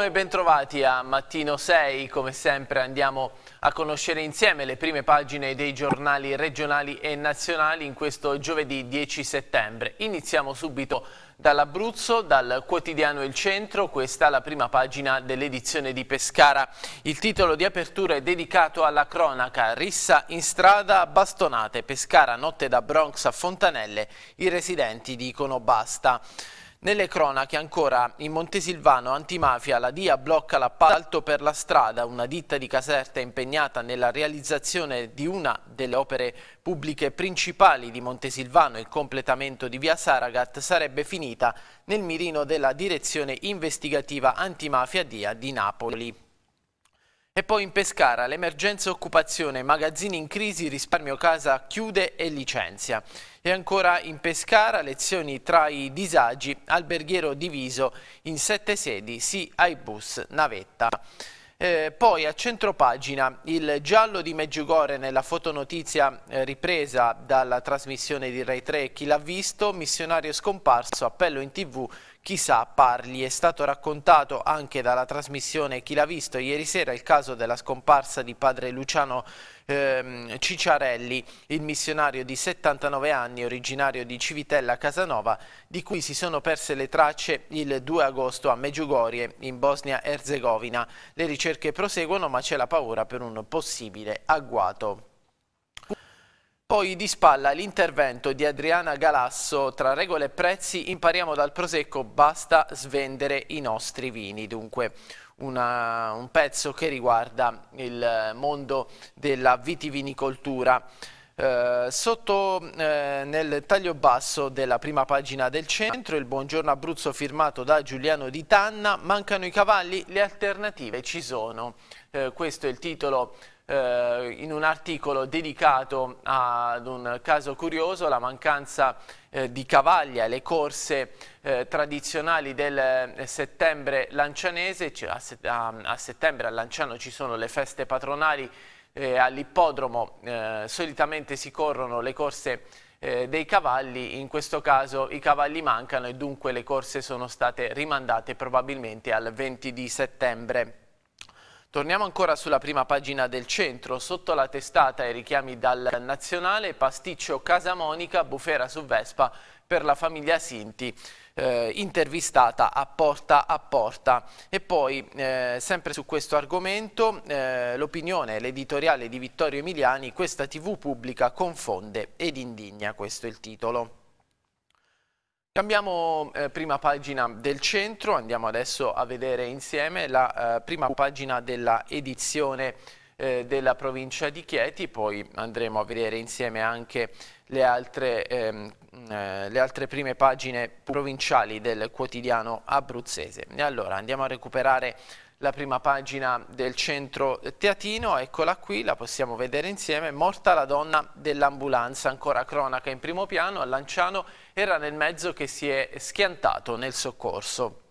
Buongiorno e bentrovati a Mattino 6. Come sempre andiamo a conoscere insieme le prime pagine dei giornali regionali e nazionali in questo giovedì 10 settembre. Iniziamo subito dall'Abruzzo, dal quotidiano Il Centro, questa è la prima pagina dell'edizione di Pescara. Il titolo di apertura è dedicato alla cronaca, rissa in strada, bastonate, Pescara, notte da Bronx a Fontanelle, i residenti dicono basta. Nelle cronache ancora in Montesilvano antimafia la DIA blocca l'appalto per la strada, una ditta di Caserta impegnata nella realizzazione di una delle opere pubbliche principali di Montesilvano, il completamento di via Saragat, sarebbe finita nel mirino della direzione investigativa antimafia DIA di Napoli. E poi in Pescara, l'emergenza occupazione, magazzini in crisi, risparmio casa chiude e licenzia. E ancora in Pescara, lezioni tra i disagi, alberghiero diviso in sette sedi, sì ai bus, navetta. Eh, poi a centropagina il giallo di Meggiugore nella fotonotizia eh, ripresa dalla trasmissione di Rai 3 Chi l'ha visto, missionario scomparso, appello in tv Chissà parli, è stato raccontato anche dalla trasmissione Chi l'ha visto ieri sera il caso della scomparsa di padre Luciano ehm, Cicciarelli, il missionario di 79 anni originario di Civitella Casanova, di cui si sono perse le tracce il 2 agosto a Meggiugorie in Bosnia-Erzegovina. Le ricerche proseguono ma c'è la paura per un possibile agguato. Poi di spalla l'intervento di Adriana Galasso, tra regole e prezzi impariamo dal Prosecco, basta svendere i nostri vini. Dunque una, un pezzo che riguarda il mondo della vitivinicoltura. Eh, sotto eh, nel taglio basso della prima pagina del centro il buongiorno Abruzzo firmato da Giuliano Di Tanna mancano i cavalli, le alternative ci sono eh, questo è il titolo eh, in un articolo dedicato ad un caso curioso, la mancanza eh, di cavaglia, le corse eh, tradizionali del eh, settembre lancianese, a, a, a settembre a Lanciano ci sono le feste patronali eh, all'ippodromo eh, solitamente si corrono le corse eh, dei cavalli, in questo caso i cavalli mancano e dunque le corse sono state rimandate probabilmente al 20 di settembre. Torniamo ancora sulla prima pagina del centro, sotto la testata ai richiami dal nazionale, pasticcio Casa Monica, bufera su Vespa per la famiglia Sinti, eh, intervistata a porta a porta. E poi, eh, sempre su questo argomento, eh, l'opinione, l'editoriale di Vittorio Emiliani, questa tv pubblica confonde ed indigna, questo è il titolo. Cambiamo eh, prima pagina del centro, andiamo adesso a vedere insieme la eh, prima pagina della edizione eh, della provincia di Chieti, poi andremo a vedere insieme anche le altre, ehm, eh, le altre prime pagine provinciali del quotidiano abruzzese. E allora andiamo a recuperare la prima pagina del centro teatino, eccola qui, la possiamo vedere insieme, morta la donna dell'ambulanza, ancora cronaca in primo piano, a Lanciano era nel mezzo che si è schiantato nel soccorso.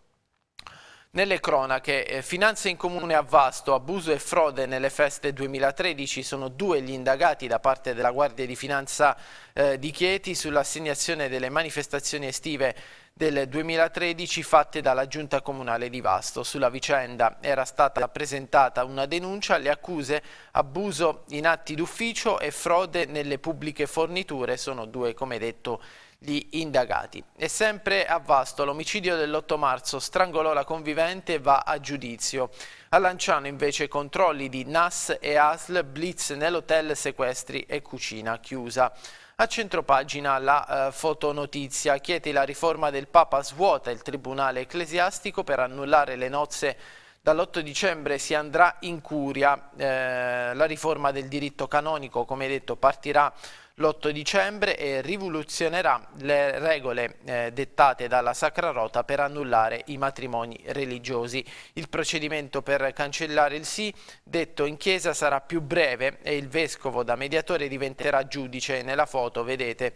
Nelle cronache, eh, finanze in comune a Vasto, abuso e frode nelle feste 2013, sono due gli indagati da parte della Guardia di Finanza eh, di Chieti sull'assegnazione delle manifestazioni estive del 2013 fatte dalla Giunta Comunale di Vasto. Sulla vicenda era stata presentata una denuncia, le accuse abuso in atti d'ufficio e frode nelle pubbliche forniture sono due, come detto, gli indagati. E sempre a Vasto l'omicidio dell'8 marzo strangolò la convivente e va a giudizio. A Lanciano invece controlli di NAS e ASL, blitz nell'hotel, sequestri e cucina chiusa. A centropagina la eh, fotonotizia. Chieti la riforma del Papa svuota il Tribunale Ecclesiastico per annullare le nozze dall'8 dicembre si andrà in curia, eh, la riforma del diritto canonico come detto partirà l'8 dicembre e rivoluzionerà le regole eh, dettate dalla Sacra Rota per annullare i matrimoni religiosi. Il procedimento per cancellare il sì detto in chiesa sarà più breve e il vescovo da mediatore diventerà giudice. Nella foto vedete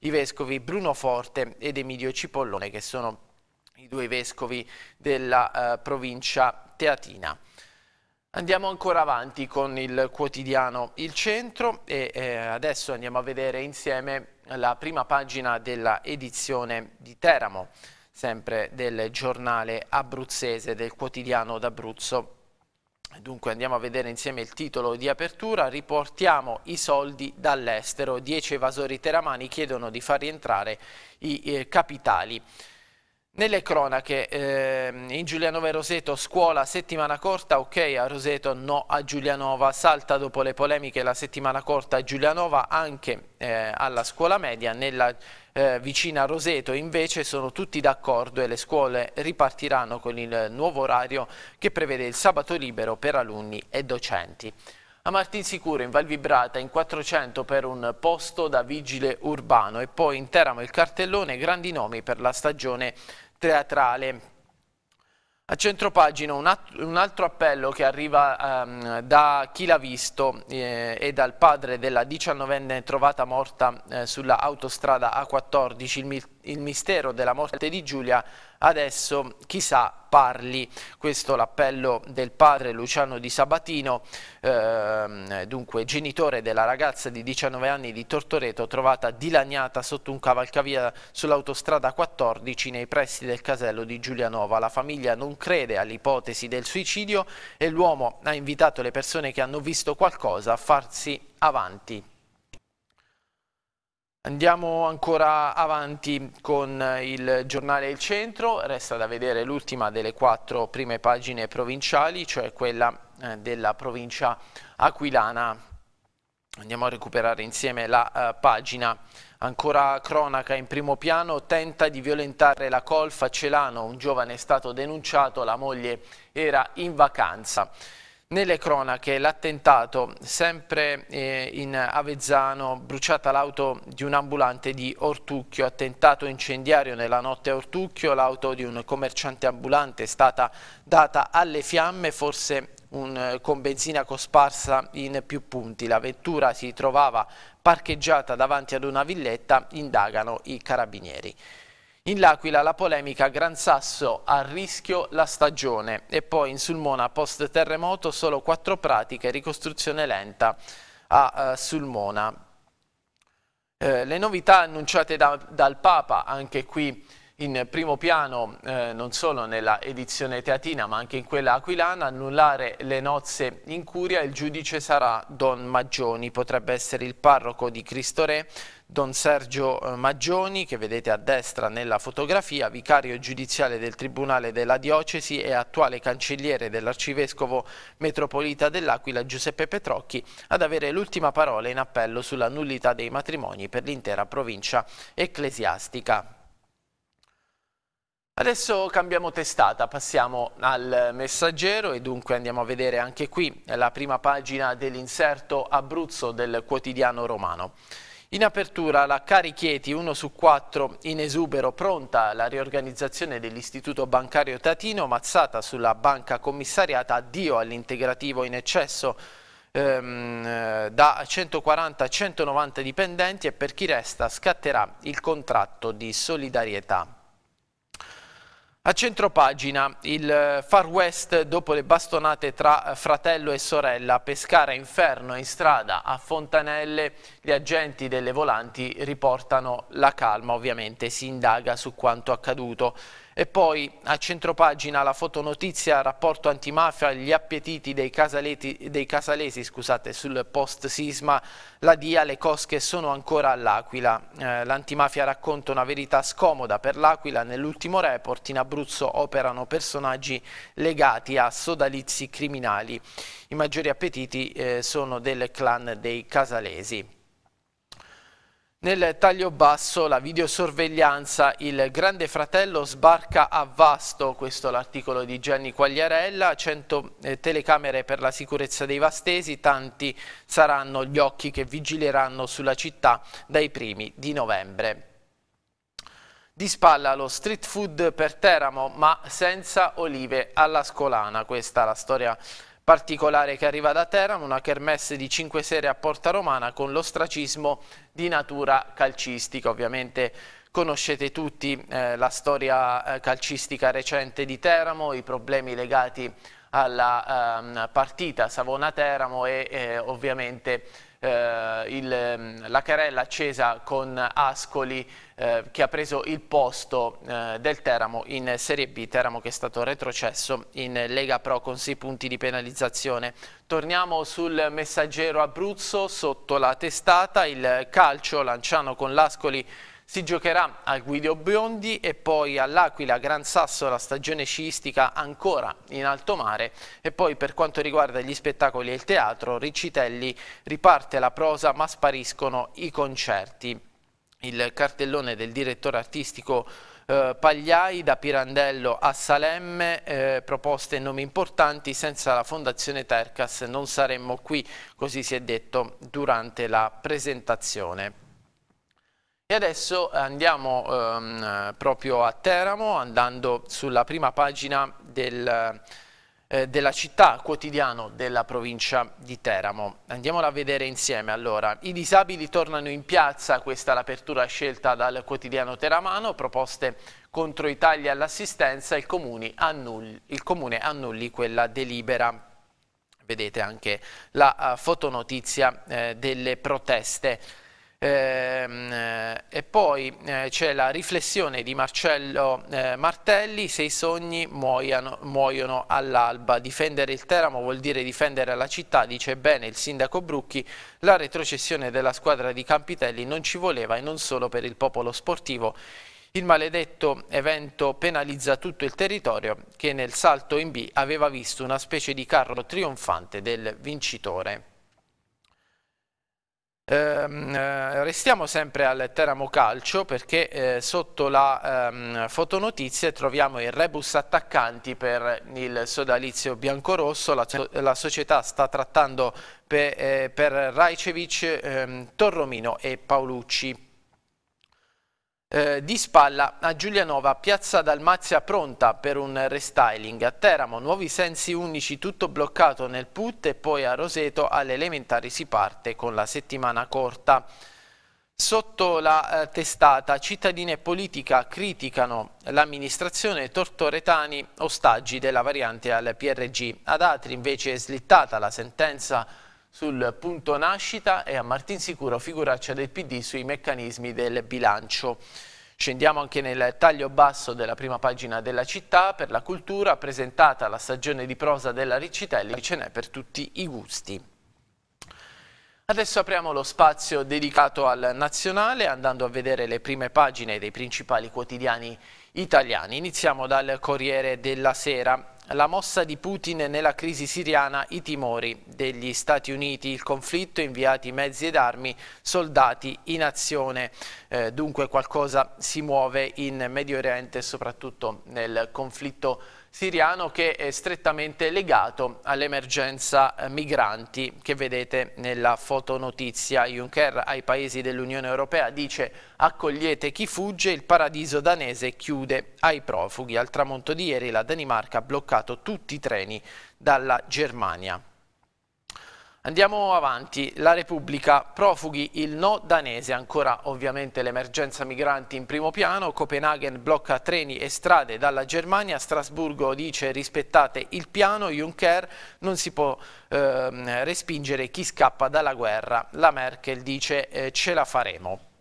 i vescovi Bruno Forte ed Emilio Cipollone che sono i due vescovi della eh, provincia teatina. Andiamo ancora avanti con il quotidiano Il Centro e eh, adesso andiamo a vedere insieme la prima pagina della edizione di Teramo, sempre del giornale abruzzese del quotidiano d'Abruzzo. Dunque andiamo a vedere insieme il titolo di apertura, riportiamo i soldi dall'estero, Dieci evasori teramani chiedono di far rientrare i eh, capitali. Nelle cronache, eh, in Giulianova e Roseto, scuola settimana corta, ok a Roseto, no a Giulianova, salta dopo le polemiche la settimana corta a Giulianova anche eh, alla scuola media, nella eh, vicina Roseto invece sono tutti d'accordo e le scuole ripartiranno con il nuovo orario che prevede il sabato libero per alunni e docenti. A Martinsicuro in Val Vibrata in 400 per un posto da vigile urbano e poi in Teramo il cartellone grandi nomi per la stagione teatrale. A centropagina un, un, altro appello che arriva um, da chi l'ha visto eh, e dal padre della diciannovenne trovata morta eh, sulla autostrada A14, il il mistero della morte di Giulia, adesso chissà parli. Questo l'appello del padre Luciano Di Sabatino, ehm, dunque genitore della ragazza di 19 anni di Tortoreto trovata dilaniata sotto un cavalcavia sull'autostrada 14 nei pressi del casello di Giulianova. La famiglia non crede all'ipotesi del suicidio e l'uomo ha invitato le persone che hanno visto qualcosa a farsi avanti. Andiamo ancora avanti con il giornale Il Centro, resta da vedere l'ultima delle quattro prime pagine provinciali, cioè quella eh, della provincia aquilana. Andiamo a recuperare insieme la uh, pagina. Ancora cronaca in primo piano, tenta di violentare la colfa Celano, un giovane è stato denunciato, la moglie era in vacanza. Nelle cronache l'attentato, sempre eh, in Avezzano, bruciata l'auto di un ambulante di Ortucchio, attentato incendiario nella notte a Ortucchio, l'auto di un commerciante ambulante è stata data alle fiamme, forse un, eh, con benzina cosparsa in più punti. La vettura si trovava parcheggiata davanti ad una villetta, indagano i carabinieri. In L'Aquila la polemica Gran Sasso a rischio la stagione e poi in Sulmona post terremoto solo quattro pratiche, ricostruzione lenta a uh, Sulmona. Eh, le novità annunciate da, dal Papa anche qui in primo piano eh, non solo nella edizione teatina ma anche in quella aquilana, annullare le nozze in curia, il giudice sarà Don Maggioni, potrebbe essere il parroco di Cristo Re, Don Sergio eh, Maggioni, che vedete a destra nella fotografia, vicario giudiziale del Tribunale della Diocesi e attuale cancelliere dell'Arcivescovo Metropolita dell'Aquila Giuseppe Petrocchi, ad avere l'ultima parola in appello sulla nullità dei matrimoni per l'intera provincia ecclesiastica. Adesso cambiamo testata, passiamo al messaggero e dunque andiamo a vedere anche qui la prima pagina dell'inserto Abruzzo del quotidiano romano. In apertura la Cari Chieti 1 su 4 in esubero pronta la riorganizzazione dell'istituto bancario Tatino mazzata sulla banca commissariata addio all'integrativo in eccesso ehm, da 140 a 190 dipendenti e per chi resta scatterà il contratto di solidarietà. A centropagina il eh, Far West dopo le bastonate tra eh, fratello e sorella, Pescara inferno in strada a Fontanelle, gli agenti delle volanti riportano la calma, ovviamente si indaga su quanto accaduto. E poi a centropagina la fotonotizia rapporto antimafia, gli appetiti dei, casaleti, dei casalesi scusate, sul post sisma, la DIA, le cosche sono ancora all'Aquila. Eh, l'antimafia racconta una verità scomoda per l'Aquila, nell'ultimo report in Abruzzo operano personaggi legati a sodalizi criminali. I maggiori appetiti eh, sono del clan dei casalesi. Nel taglio basso la videosorveglianza, il grande fratello sbarca a Vasto, questo è l'articolo di Gianni Quagliarella, 100 eh, telecamere per la sicurezza dei vastesi, tanti saranno gli occhi che vigileranno sulla città dai primi di novembre. Di spalla lo street food per Teramo, ma senza olive alla scolana, questa è la storia particolare che arriva da Teramo, una kermesse di 5 sere a Porta Romana con l'ostracismo di natura calcistica, ovviamente conoscete tutti eh, la storia eh, calcistica recente di Teramo, i problemi legati alla ehm, partita Savona-Teramo e eh, ovviamente eh, il, mm, la carella accesa con Ascoli eh, che ha preso il posto eh, del Teramo in Serie B, Teramo che è stato retrocesso in Lega Pro con sei punti di penalizzazione. Torniamo sul messaggero Abruzzo sotto la testata, il calcio, Lanciano con l'Ascoli si giocherà al Guido Biondi e poi all'Aquila Gran Sasso la stagione sciistica ancora in alto mare e poi per quanto riguarda gli spettacoli e il teatro, Riccitelli riparte la prosa ma spariscono i concerti. Il cartellone del direttore artistico eh, Pagliai da Pirandello a Salemme, eh, proposte e nomi importanti, senza la Fondazione Tercas non saremmo qui, così si è detto durante la presentazione. E adesso andiamo ehm, proprio a Teramo, andando sulla prima pagina del, eh, della città quotidiano della provincia di Teramo. Andiamola a vedere insieme allora. I disabili tornano in piazza, questa è l'apertura scelta dal quotidiano teramano, proposte contro i tagli all'assistenza, il, il comune annulli quella delibera vedete anche la uh, eh, fotonotizia eh, delle proteste. Ehm, eh, e poi eh, c'è la riflessione di Marcello eh, Martelli, se i sogni muoiano, muoiono all'alba, difendere il Teramo vuol dire difendere la città, dice bene il sindaco Brucchi, la retrocessione della squadra di Campitelli non ci voleva e non solo per il popolo sportivo, il maledetto evento penalizza tutto il territorio che nel salto in B aveva visto una specie di carro trionfante del vincitore. Ehm, eh, restiamo sempre al Teramo Calcio perché eh, sotto la ehm, fotonotizia troviamo i rebus attaccanti per il sodalizio biancorosso. La, società sta trattando eh, per, eh, Rajcevic, ehm, Torromino e Paolucci eh, di spalla a Giulianova, piazza Dalmazia pronta per un restyling. A Teramo nuovi sensi unici tutto bloccato nel put e poi a Roseto alle elementari si parte con la settimana corta. Sotto la eh, testata cittadini e politica criticano l'amministrazione Tortoretani ostaggi della variante al PRG. Ad Atri invece è slittata la sentenza sul punto nascita e a Martinsicuro figuraccia del PD sui meccanismi del bilancio. Scendiamo anche nel taglio basso della prima pagina della città, per la cultura, presentata la stagione di prosa della Riccitelli, ce n'è per tutti i gusti. Adesso apriamo lo spazio dedicato al nazionale andando a vedere le prime pagine dei principali quotidiani italiani. Iniziamo dal Corriere della Sera la mossa di Putin nella crisi siriana, i timori degli Stati Uniti, il conflitto, inviati mezzi ed armi, soldati in azione. Eh, dunque qualcosa si muove in Medio Oriente, soprattutto nel conflitto siriano siriano che è strettamente legato all'emergenza eh, migranti che vedete nella fotonotizia. Juncker ai paesi dell'Unione Europea dice accogliete chi fugge, il paradiso danese chiude ai profughi. Al tramonto di ieri la Danimarca ha bloccato tutti i treni dalla Germania. Andiamo avanti, la Repubblica, profughi il no danese, ancora ovviamente l'emergenza migranti in primo piano, Copenaghen blocca treni e strade dalla Germania, Strasburgo dice rispettate il piano, Juncker non si può eh, respingere chi scappa dalla guerra, la Merkel dice eh, ce la faremo.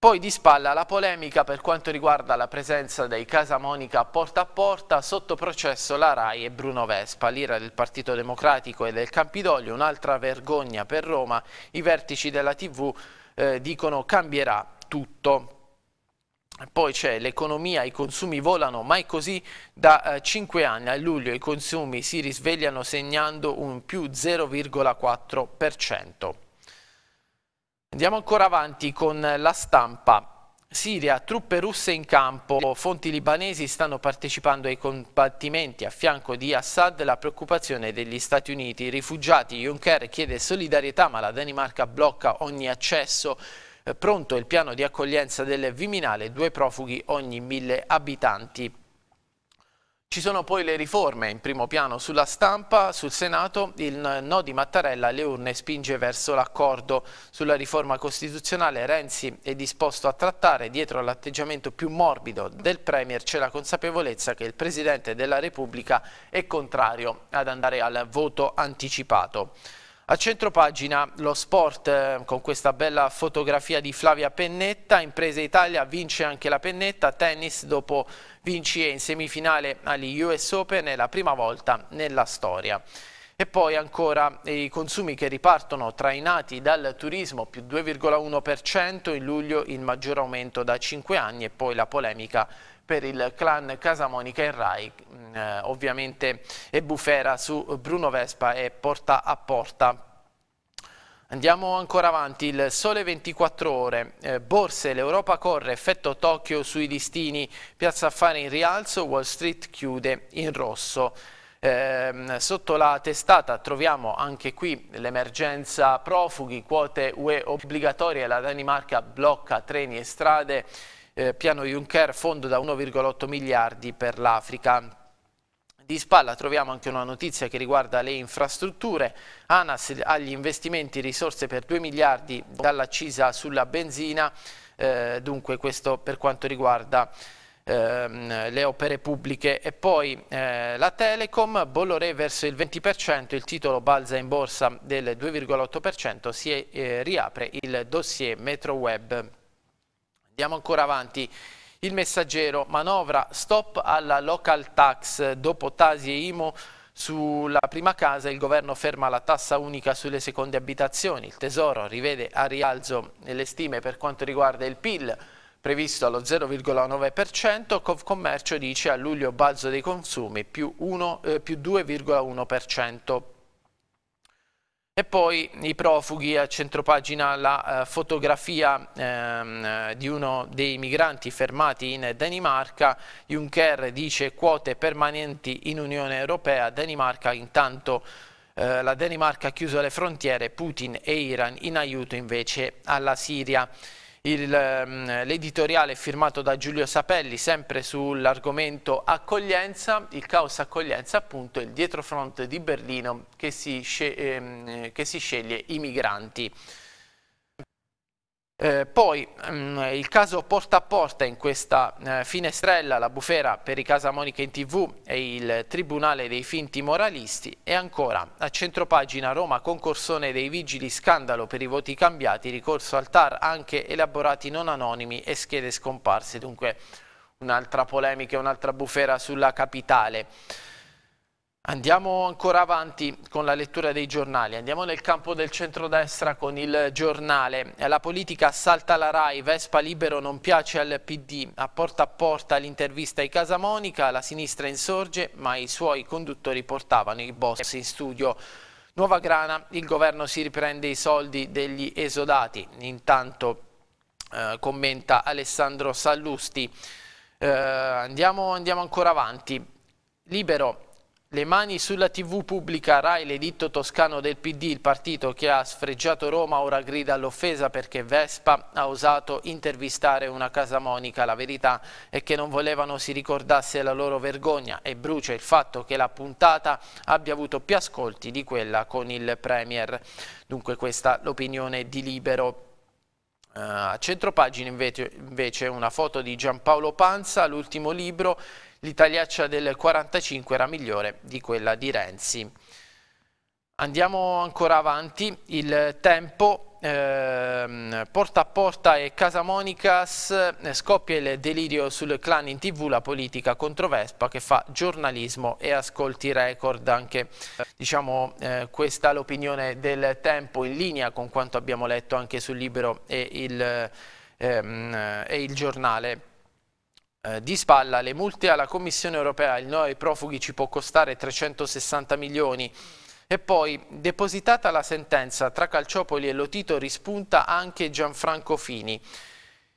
Poi di spalla la polemica per quanto riguarda la presenza dei Casa Monica porta a porta, sotto processo la RAI e Bruno Vespa, l'ira del Partito Democratico e del Campidoglio, un'altra vergogna per Roma, i vertici della TV eh, dicono cambierà tutto. Poi c'è l'economia, i consumi volano, ma è così da eh, 5 anni a luglio i consumi si risvegliano segnando un più 0,4%. Andiamo ancora avanti con la stampa. Siria, truppe russe in campo, fonti libanesi stanno partecipando ai combattimenti a fianco di Assad, la preoccupazione degli Stati Uniti, rifugiati, Juncker chiede solidarietà ma la Danimarca blocca ogni accesso, eh, pronto il piano di accoglienza del Viminale, due profughi ogni mille abitanti. Ci sono poi le riforme in primo piano sulla stampa, sul Senato, il no di Mattarella alle urne spinge verso l'accordo sulla riforma costituzionale, Renzi è disposto a trattare, dietro all'atteggiamento più morbido del Premier c'è la consapevolezza che il Presidente della Repubblica è contrario ad andare al voto anticipato. A centropagina lo sport eh, con questa bella fotografia di Flavia Pennetta, Impresa Italia vince anche la Pennetta, tennis dopo vince in semifinale agli US Open è la prima volta nella storia. E poi ancora i consumi che ripartono trainati dal turismo più 2,1%, in luglio il maggior aumento da 5 anni e poi la polemica per il clan Casamonica in Rai Mm, eh, ovviamente Bufera su Bruno Vespa e porta a porta. Andiamo ancora avanti, il sole 24 ore, eh, borse, l'Europa corre, effetto Tokyo sui listini, piazza affari in rialzo, Wall Street chiude in rosso. Eh, sotto la testata troviamo anche qui l'emergenza profughi, quote UE obbligatorie, la Danimarca blocca treni e strade, eh, piano Juncker, fondo da 1,8 miliardi per l'Africa. Di spalla troviamo anche una notizia che riguarda le infrastrutture. ANAS ha gli investimenti risorse per 2 miliardi dall'accisa sulla benzina, eh, dunque questo per quanto riguarda ehm, le opere pubbliche e poi eh, la Telecom, Bolloré verso il 20%, il titolo balza in borsa del 2,8%, si eh, riapre il dossier MetroWeb. Andiamo ancora avanti. Il messaggero, manovra, stop alla local tax, dopo Tasi e Imo sulla prima casa il governo ferma la tassa unica sulle seconde abitazioni, il Tesoro rivede a rialzo le stime per quanto riguarda il PIL previsto allo 0,9%, Covcommercio dice a luglio balzo dei consumi più, eh, più 2,1%. E poi i profughi, a centropagina la eh, fotografia ehm, di uno dei migranti fermati in Danimarca, Juncker dice quote permanenti in Unione Europea, Danimarca intanto eh, la Danimarca ha chiuso le frontiere, Putin e Iran in aiuto invece alla Siria. Ehm, l'editoriale firmato da Giulio Sapelli sempre sull'argomento accoglienza, il caos accoglienza appunto è il dietrofront di Berlino che si, ehm, che si sceglie i migranti. Eh, poi mh, mm, il caso porta a porta in questa eh, finestrella, la bufera per i Monica in tv e il tribunale dei finti moralisti e ancora a centropagina Roma concorsone dei vigili scandalo per i voti cambiati, ricorso al TAR anche elaborati non anonimi e schede scomparse, dunque un'altra polemica, e un'altra bufera sulla capitale. Andiamo ancora avanti con la lettura dei giornali, andiamo nel campo del centrodestra con il giornale. La politica assalta la RAI, Vespa Libero non piace al PD, a porta a porta l'intervista ai Casamonica, la sinistra insorge ma i suoi conduttori portavano i boss in studio. Nuova grana, il governo si riprende i soldi degli esodati, intanto eh, commenta Alessandro Sallusti. Eh, andiamo, andiamo ancora avanti. Libero le mani sulla TV pubblica Rai, l'editto toscano del PD, il partito che ha sfregiato Roma ora grida all'offesa perché Vespa ha osato intervistare una casa monica. La verità è che non volevano si ricordasse la loro vergogna e brucia il fatto che la puntata abbia avuto più ascolti di quella con il Premier. Dunque questa l'opinione di Libero. Eh, a uh, centropagina invece, invece una foto di Giampaolo Panza, l'ultimo libro l'italiaccia del 45 era migliore di quella di Renzi. Andiamo ancora avanti, il tempo eh, porta a porta e Casa Casamonicas eh, scoppia il delirio sul clan in tv, la politica contro Vespa che fa giornalismo e ascolti record anche diciamo eh, questa è l'opinione del tempo in linea con quanto abbiamo letto anche sul libro e il, ehm, e il giornale. Eh, di spalla le multe alla Commissione europea, il no ai profughi ci può costare 360 milioni. E poi, depositata la sentenza, tra Calciopoli e Lotito rispunta anche Gianfranco Fini.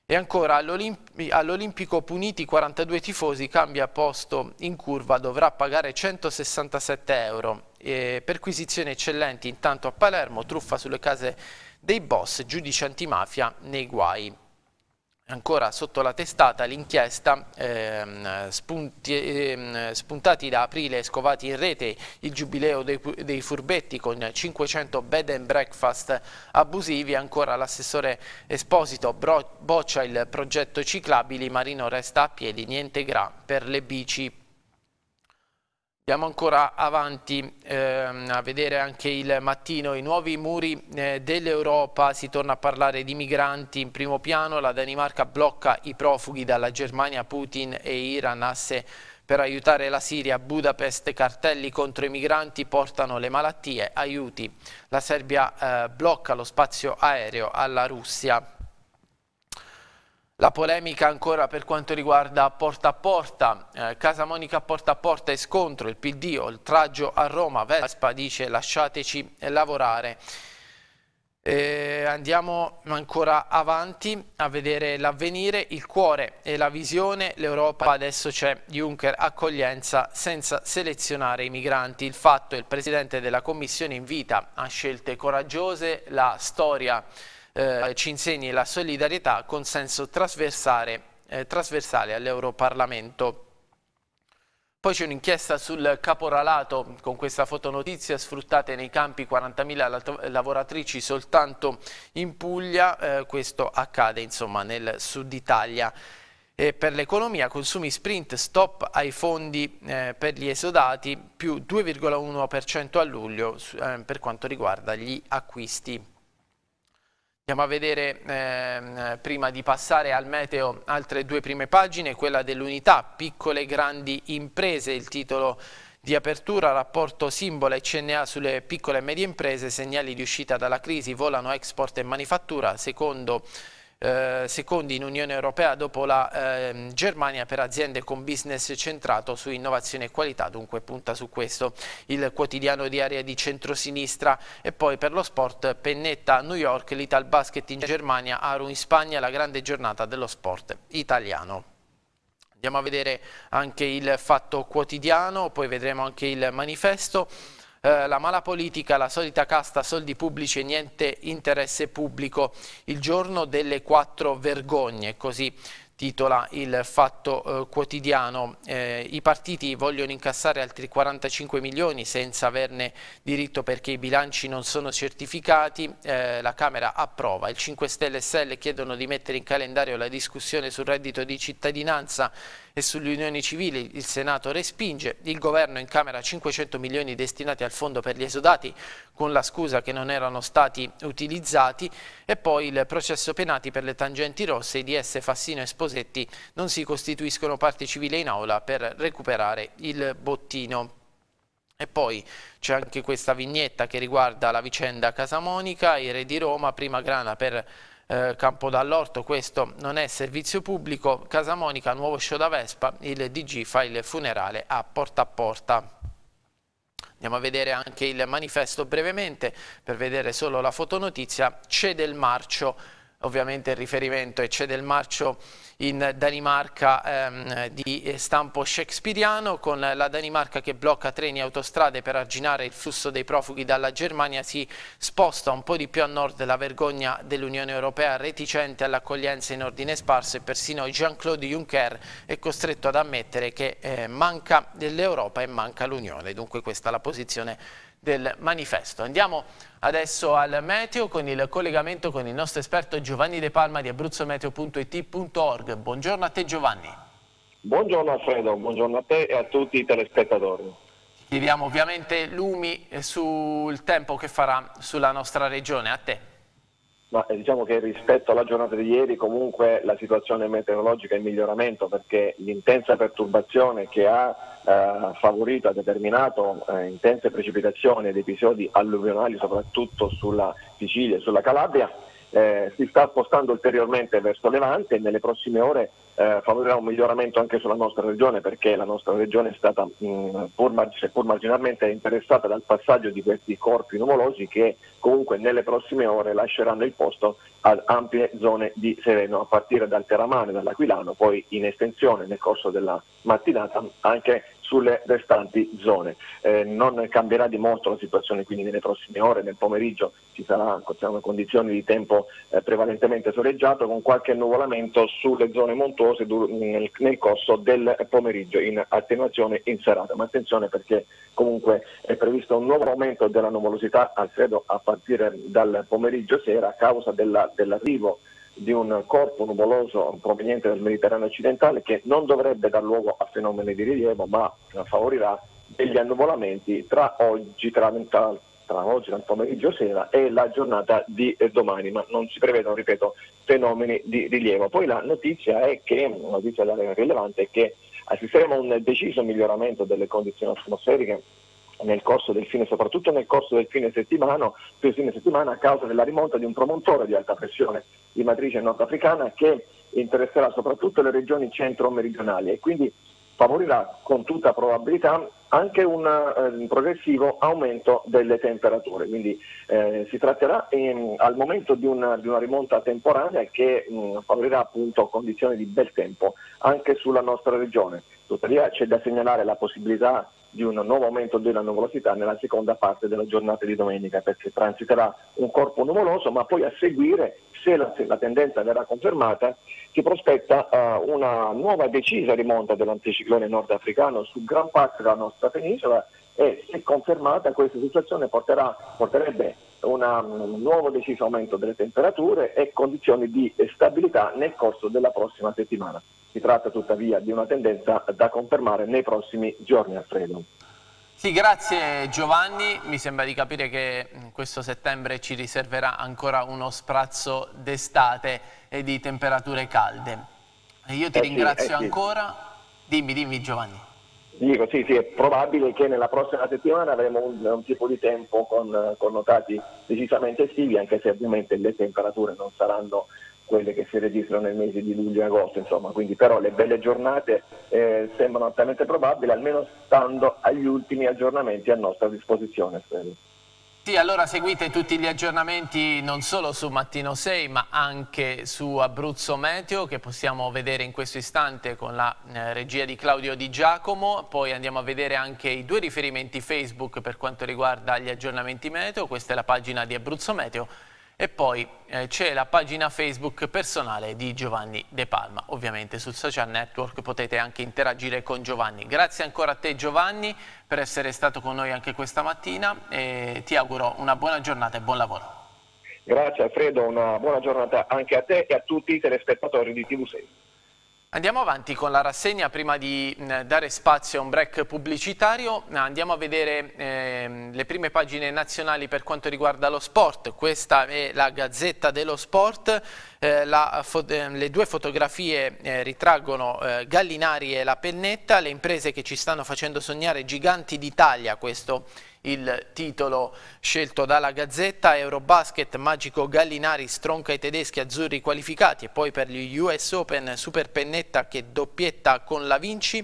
E ancora, all'Olimpico all puniti 42 tifosi, cambia posto in curva, dovrà pagare 167 euro. E perquisizioni eccellenti intanto a Palermo, truffa sulle case dei boss, giudice antimafia nei guai. Ancora sotto la testata l'inchiesta, ehm, spunti, ehm, spuntati da aprile e scovati in rete il giubileo dei, dei, furbetti con 500 bed and breakfast abusivi, ancora l'assessore Esposito bro, boccia il progetto ciclabili, Marino resta a piedi, niente gra per le bici Andiamo ancora avanti ehm, a vedere anche il mattino i nuovi muri eh, dell'Europa, si torna a parlare di migranti in primo piano, la Danimarca blocca i profughi dalla Germania, Putin e Iran, asse per aiutare la Siria, Budapest, cartelli contro i migranti portano le malattie, aiuti, la Serbia eh, blocca lo spazio aereo alla Russia. La polemica ancora per quanto riguarda porta a porta, eh, Casa Monica porta a porta e scontro, il PD, oltraggio a Roma, Vespa dice lasciateci lavorare. Eh, andiamo ancora avanti a vedere l'avvenire, il cuore e la visione, l'Europa adesso c'è Juncker accoglienza senza selezionare i migranti, il fatto è il Presidente della Commissione invita a scelte coraggiose la storia eh, ci insegni la solidarietà con senso trasversale, eh, trasversale all'Europarlamento. Poi c'è un'inchiesta sul caporalato, con questa fotonotizia sfruttate nei campi 40.000 lavoratrici soltanto in Puglia, eh, questo accade insomma nel sud Italia. E per l'economia, consumi sprint, stop ai fondi eh, per gli esodati, più 2,1% a luglio eh, per quanto riguarda gli acquisti. Andiamo a vedere eh, prima di passare al meteo altre due prime pagine, quella dell'unità, piccole e grandi imprese, il titolo di apertura, rapporto simbolo e CNA sulle piccole e medie imprese, segnali di uscita dalla crisi, volano export e manifattura, secondo eh, secondi in Unione Europea dopo la eh, Germania per aziende con business centrato su innovazione e qualità, dunque punta su questo il quotidiano di area di centrosinistra e poi per lo sport Pennetta a New York, l'Ital Basket in Germania, Aru in Spagna, la grande giornata dello sport italiano. Andiamo a vedere anche il fatto quotidiano, poi vedremo anche il manifesto. Eh, la mala politica, la solita casta, soldi pubblici e niente interesse pubblico, il giorno delle quattro vergogne, così titola il fatto eh, quotidiano. Eh, I partiti vogliono incassare altri 45 milioni senza averne diritto perché i bilanci non sono certificati, eh, la Camera approva. Il 5 Stelle e SL chiedono di mettere in calendario la discussione sul reddito di cittadinanza e sulle unioni civili, il Senato respinge, il Governo in Camera 500 milioni destinati al fondo per gli esodati con la scusa che non erano stati utilizzati e poi il processo penati per le tangenti rosse, IDS Fassino Esposito Crosetti non si costituiscono parte civile in aula per recuperare il bottino. E poi c'è anche questa vignetta che riguarda la vicenda Casamonica, i re di Roma, prima grana per eh, Campo dall'Orto, questo non è servizio pubblico, Casamonica, nuovo show da Vespa, il DG fa il funerale a porta a porta. Andiamo a vedere anche il manifesto brevemente, per vedere solo la fotonotizia, cede il marcio ovviamente il riferimento è C'è del marcio in Danimarca ehm, di stampo shakespeariano con la Danimarca che blocca treni e autostrade per arginare il flusso dei profughi dalla Germania si sposta un po' di più a nord la vergogna dell'Unione Europea reticente all'accoglienza in ordine sparso e persino Jean-Claude Juncker è costretto ad ammettere che eh, manca dell'Europa e manca l'Unione dunque questa è la posizione del manifesto. Andiamo adesso al meteo con il collegamento con il nostro esperto Giovanni De Palma di abruzzometeo.it.org. Buongiorno a te Giovanni. Buongiorno Alfredo, buongiorno a te e a tutti i telespettatori. Chiediamo ovviamente lumi eh, sul tempo che farà sulla nostra regione. A te. Ma eh, diciamo che rispetto alla giornata di ieri comunque la situazione meteorologica è in miglioramento perché l'intensa perturbazione che ha eh, favorito, ha determinato eh, intense precipitazioni ed episodi alluvionali soprattutto sulla Sicilia e sulla Calabria, eh, si sta spostando ulteriormente verso Levante e nelle prossime ore eh, favorirà un miglioramento anche sulla nostra regione perché la nostra regione è stata mh, pur, marg- pur, marginalmente interessata dal passaggio di questi corpi nuvolosi che comunque nelle prossime ore lasceranno il posto ad ampie zone di sereno a partire dal Teramane, dall'Aquilano, poi in estensione nel corso della mattinata anche sulle restanti zone. Eh, non cambierà di molto la situazione quindi nelle prossime ore, nel pomeriggio ci saranno condizioni di tempo eh, prevalentemente soleggiato con qualche annuvolamento sulle zone montuose nel, nel, corso del pomeriggio in attenuazione in serata, ma attenzione perché comunque è previsto un nuovo aumento della nuvolosità credo a partire dal pomeriggio sera a causa della, dell'arrivo di un corpo nuvoloso proveniente dal Mediterraneo occidentale che non dovrebbe dar luogo a fenomeni di rilievo ma favorirà degli annuvolamenti tra oggi, tra, tra, tra oggi, dal pomeriggio sera e la giornata di eh, domani, ma non si prevedono, ripeto, fenomeni di rilievo. Poi la notizia è che, notizia rilevante è che assisteremo a un deciso miglioramento delle condizioni atmosferiche nel corso del fine, soprattutto nel corso del fine settimana, fine settimana a causa della rimonta di un promontore di alta pressione di matrice nordafricana che interesserà soprattutto le regioni centro-meridionali e quindi favorirà con tutta probabilità anche un eh, progressivo aumento delle temperature. Quindi eh, si tratterà in, ehm, al momento di una, di una, rimonta temporanea che mh, favorirà appunto condizioni di bel tempo anche sulla nostra regione. Tuttavia c'è da segnalare la possibilità di un nuovo aumento della nuvolosità nella seconda parte della giornata di domenica perché transiterà un corpo nuvoloso ma poi a seguire se la, se la tendenza verrà confermata si prospetta uh, una nuova decisa rimonta dell'anticiclone nordafricano su gran parte della nostra penisola e se confermata questa situazione porterà, porterebbe una, un nuovo deciso aumento delle temperature e condizioni di stabilità nel corso della prossima settimana. Si tratta tuttavia di una tendenza da confermare nei prossimi giorni, Alfredo. Sì, grazie Giovanni. Mi sembra di capire che mm, questo settembre ci riserverà ancora uno sprazzo d'estate e di temperature calde. Io ti eh ringrazio eh sì, ancora. Dimmi, dimmi Giovanni. Dico sì, sì, è probabile che nella prossima settimana avremo un, un tipo di tempo con, con, notati decisamente estivi, anche se ovviamente le temperature non saranno quelle che si registrano nel mese di luglio e agosto, insomma, quindi però le belle giornate eh, sembrano altamente probabili, almeno stando agli ultimi aggiornamenti a nostra disposizione. Spero. Sì, allora seguite tutti gli aggiornamenti non solo su Mattino 6 ma anche su Abruzzo Meteo che possiamo vedere in questo istante con la eh, regia di Claudio Di Giacomo, poi andiamo a vedere anche i due riferimenti Facebook per quanto riguarda gli aggiornamenti meteo, questa è la pagina di Abruzzo Meteo e poi eh, c'è la pagina Facebook personale di Giovanni De Palma. Ovviamente sul social network potete anche interagire con Giovanni. Grazie ancora a te Giovanni per essere stato con noi anche questa mattina e ti auguro una buona giornata e buon lavoro. Grazie Alfredo, una buona giornata anche a te e a tutti i telespettatori di TV6. Andiamo avanti con la rassegna, prima di dare spazio a un break pubblicitario andiamo a vedere eh, le prime pagine nazionali per quanto riguarda lo sport, questa è la Gazzetta dello Sport, eh, la, ehm, le due fotografie eh, ritraggono eh, Gallinari e la Pennetta, le imprese che ci stanno facendo sognare giganti d'Italia, questo è il titolo scelto dalla Gazzetta, Eurobasket, Magico Gallinari stronca i tedeschi azzurri qualificati e poi per gli US Open Super Pennetta che doppietta con la Vinci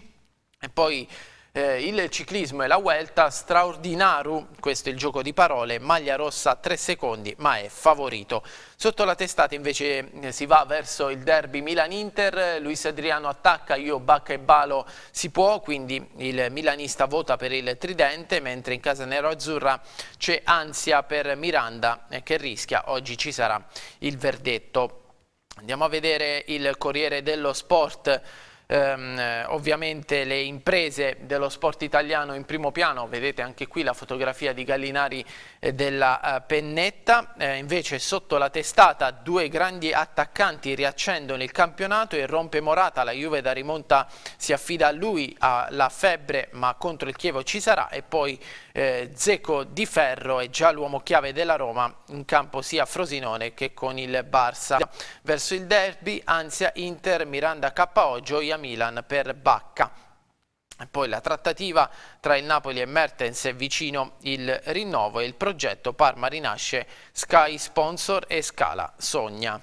e poi eh, il ciclismo e la Vuelta, straordinaru, questo è il gioco di parole, maglia rossa 3 secondi ma è favorito. Sotto la testata invece eh, si va verso il derby Milan-Inter, Luis Adriano attacca, io bacca e balo si può, quindi il milanista vota per il tridente, mentre in casa nero-azzurra c'è ansia per Miranda eh, che rischia, oggi ci sarà il verdetto. Andiamo a vedere il Corriere dello Sport ehm, ovviamente le imprese dello sport italiano in primo piano, vedete anche qui la fotografia di Gallinari eh, della eh, Pennetta, eh, invece sotto la testata due grandi attaccanti riaccendono il campionato e rompe Morata, la Juve da rimonta si affida a lui, alla febbre ma contro il Chievo ci sarà e poi eh, Zeco di Ferro è già l'uomo chiave della Roma in campo sia a Frosinone che con il Barça. Verso il derby, Ansia, Inter, Miranda, KO, Gioia Milan per Bacca. Poi la trattativa tra il Napoli e Mertens è vicino il rinnovo e il progetto Parma rinasce Sky Sponsor e Scala Sogna.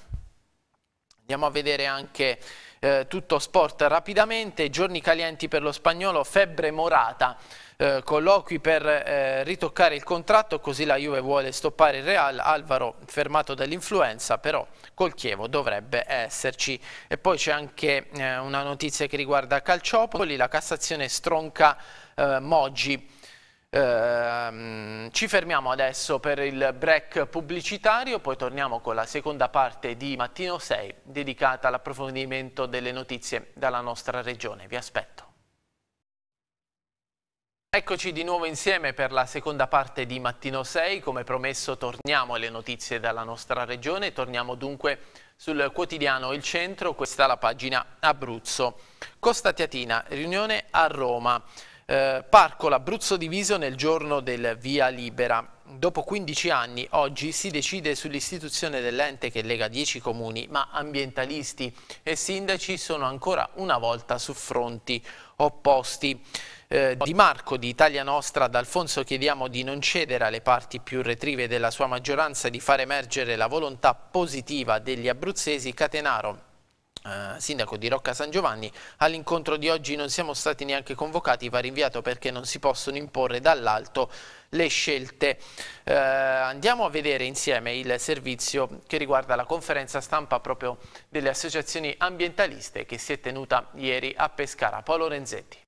Andiamo a vedere anche eh, tutto sport rapidamente, giorni calienti per lo spagnolo, febbre morata eh, colloqui per eh, ritoccare il contratto, così la Juve vuole stoppare il Real, Alvaro fermato dall'influenza, però col Chievo dovrebbe esserci. E poi c'è anche eh, una notizia che riguarda Calciopoli, la Cassazione stronca eh, Moggi. Ehm, ci fermiamo adesso per il break pubblicitario, poi torniamo con la seconda parte di Mattino 6 dedicata all'approfondimento delle notizie dalla nostra regione. Vi aspetto. Eccoci di nuovo insieme per la seconda parte di Mattino 6. Come promesso torniamo alle notizie dalla nostra regione. Torniamo dunque sul quotidiano Il Centro, questa è la pagina Abruzzo. Costa Tiatina, riunione a Roma. Eh, parco l'Abruzzo diviso nel giorno del Via Libera. Dopo 15 anni oggi si decide sull'istituzione dell'ente che lega 10 comuni, ma ambientalisti e sindaci sono ancora una volta su fronti opposti eh, Di Marco di Italia Nostra ad Alfonso chiediamo di non cedere alle parti più retrive della sua maggioranza di far emergere la volontà positiva degli abruzzesi Catenaro Uh, sindaco di Rocca San Giovanni, all'incontro di oggi non siamo stati neanche convocati, va rinviato perché non si possono imporre dall'alto le scelte. Uh, andiamo a vedere insieme il servizio che riguarda la conferenza stampa proprio delle associazioni ambientaliste che si è tenuta ieri a Pescara. Paolo Renzetti.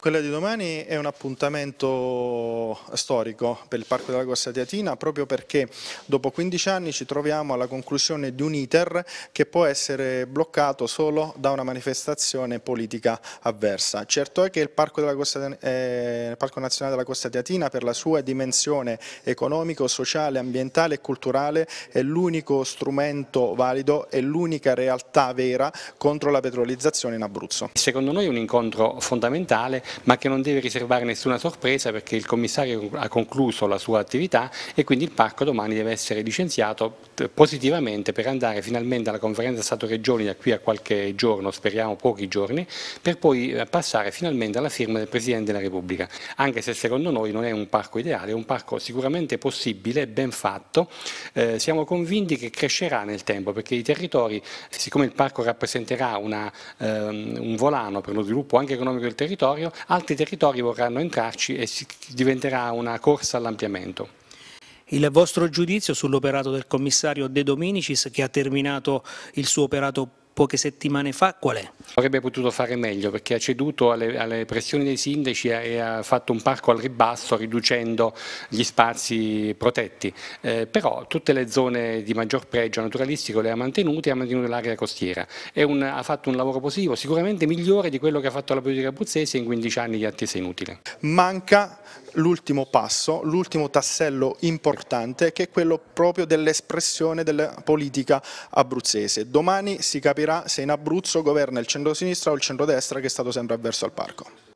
Quella di domani è un appuntamento storico per il Parco della Costa Teatina proprio perché dopo 15 anni ci troviamo alla conclusione di un iter che può essere bloccato solo da una manifestazione politica avversa. Certo è che il Parco, Costa, eh, il Parco Nazionale della Costa Teatina per la sua dimensione economico, sociale, ambientale e culturale è l'unico strumento valido e l'unica realtà vera contro la petrolizzazione in Abruzzo. Secondo noi è un incontro fondamentale generale, ma che non deve riservare nessuna sorpresa perché il commissario ha concluso la sua attività e quindi il parco domani deve essere licenziato eh, positivamente per andare finalmente alla conferenza Stato-Regioni da qui a qualche giorno, speriamo pochi giorni, per poi eh, passare finalmente alla firma del Presidente della Repubblica, anche se secondo noi non è un parco ideale, è un parco sicuramente possibile, ben fatto, eh, siamo convinti che crescerà nel tempo perché i territori, siccome il parco rappresenterà una, ehm, un volano per lo sviluppo anche economico del territorio, territorio, altri territori vorranno entrarci e diventerà una corsa all'ampliamento. Il vostro giudizio sull'operato del commissario De Dominicis che ha terminato il suo operato poche settimane fa qual è? Avrebbe potuto fare meglio perché ha ceduto alle, alle pressioni dei sindaci e ha fatto un parco al ribasso riducendo gli spazi protetti, eh, però tutte le zone di maggior pregio naturalistico le ha mantenute e ha mantenuto l'area costiera. Un, ha fatto un lavoro positivo sicuramente migliore di quello che ha fatto la politica abruzzese in 15 anni di attesa inutile. Manca l'ultimo passo, l'ultimo tassello importante che è quello proprio dell'espressione della politica abruzzese. Domani si capirà se in Abruzzo governa il centro-sinistra o il centro-destra che è stato sempre avverso al parco.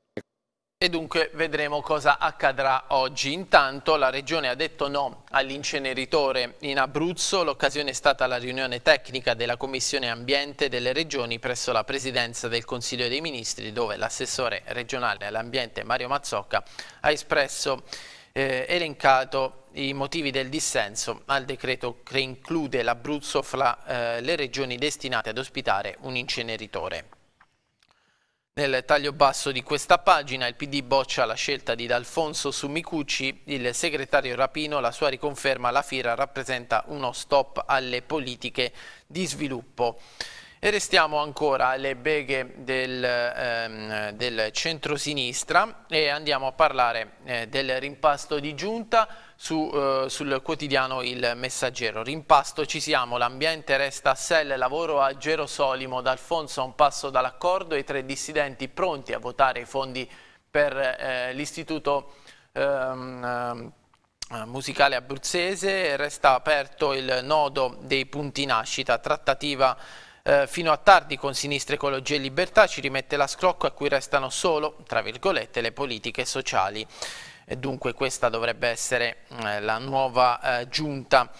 E dunque vedremo cosa accadrà oggi. Intanto la Regione ha detto no all'inceneritore in Abruzzo. L'occasione è stata la riunione tecnica della Commissione Ambiente delle Regioni presso la Presidenza del Consiglio dei Ministri dove l'assessore regionale all'ambiente Mario Mazzocca ha espresso eh, elencato i motivi del dissenso al decreto che include l'Abruzzo fra eh, le regioni destinate ad ospitare un inceneritore. Nel taglio basso di questa pagina il PD boccia la scelta di D'Alfonso su Micucci, il segretario Rapino la sua riconferma alla fiera rappresenta uno stop alle politiche di sviluppo. E restiamo ancora alle beghe del, ehm, del centrosinistra e andiamo a parlare eh, del rimpasto di giunta su, uh, sul quotidiano Il Messaggero. Rimpasto ci siamo, l'ambiente resta a Selle, lavoro a Gerosolimo, d'Alfonso a un passo dall'accordo, i tre dissidenti pronti a votare i fondi per eh, l'istituto ehm, ehm musicale abruzzese, resta aperto il nodo dei punti nascita, trattativa eh, fino a tardi con Sinistra Ecologia e Libertà ci rimette la scrocca a cui restano solo, tra virgolette, le politiche sociali e dunque questa dovrebbe essere eh, la nuova eh, giunta.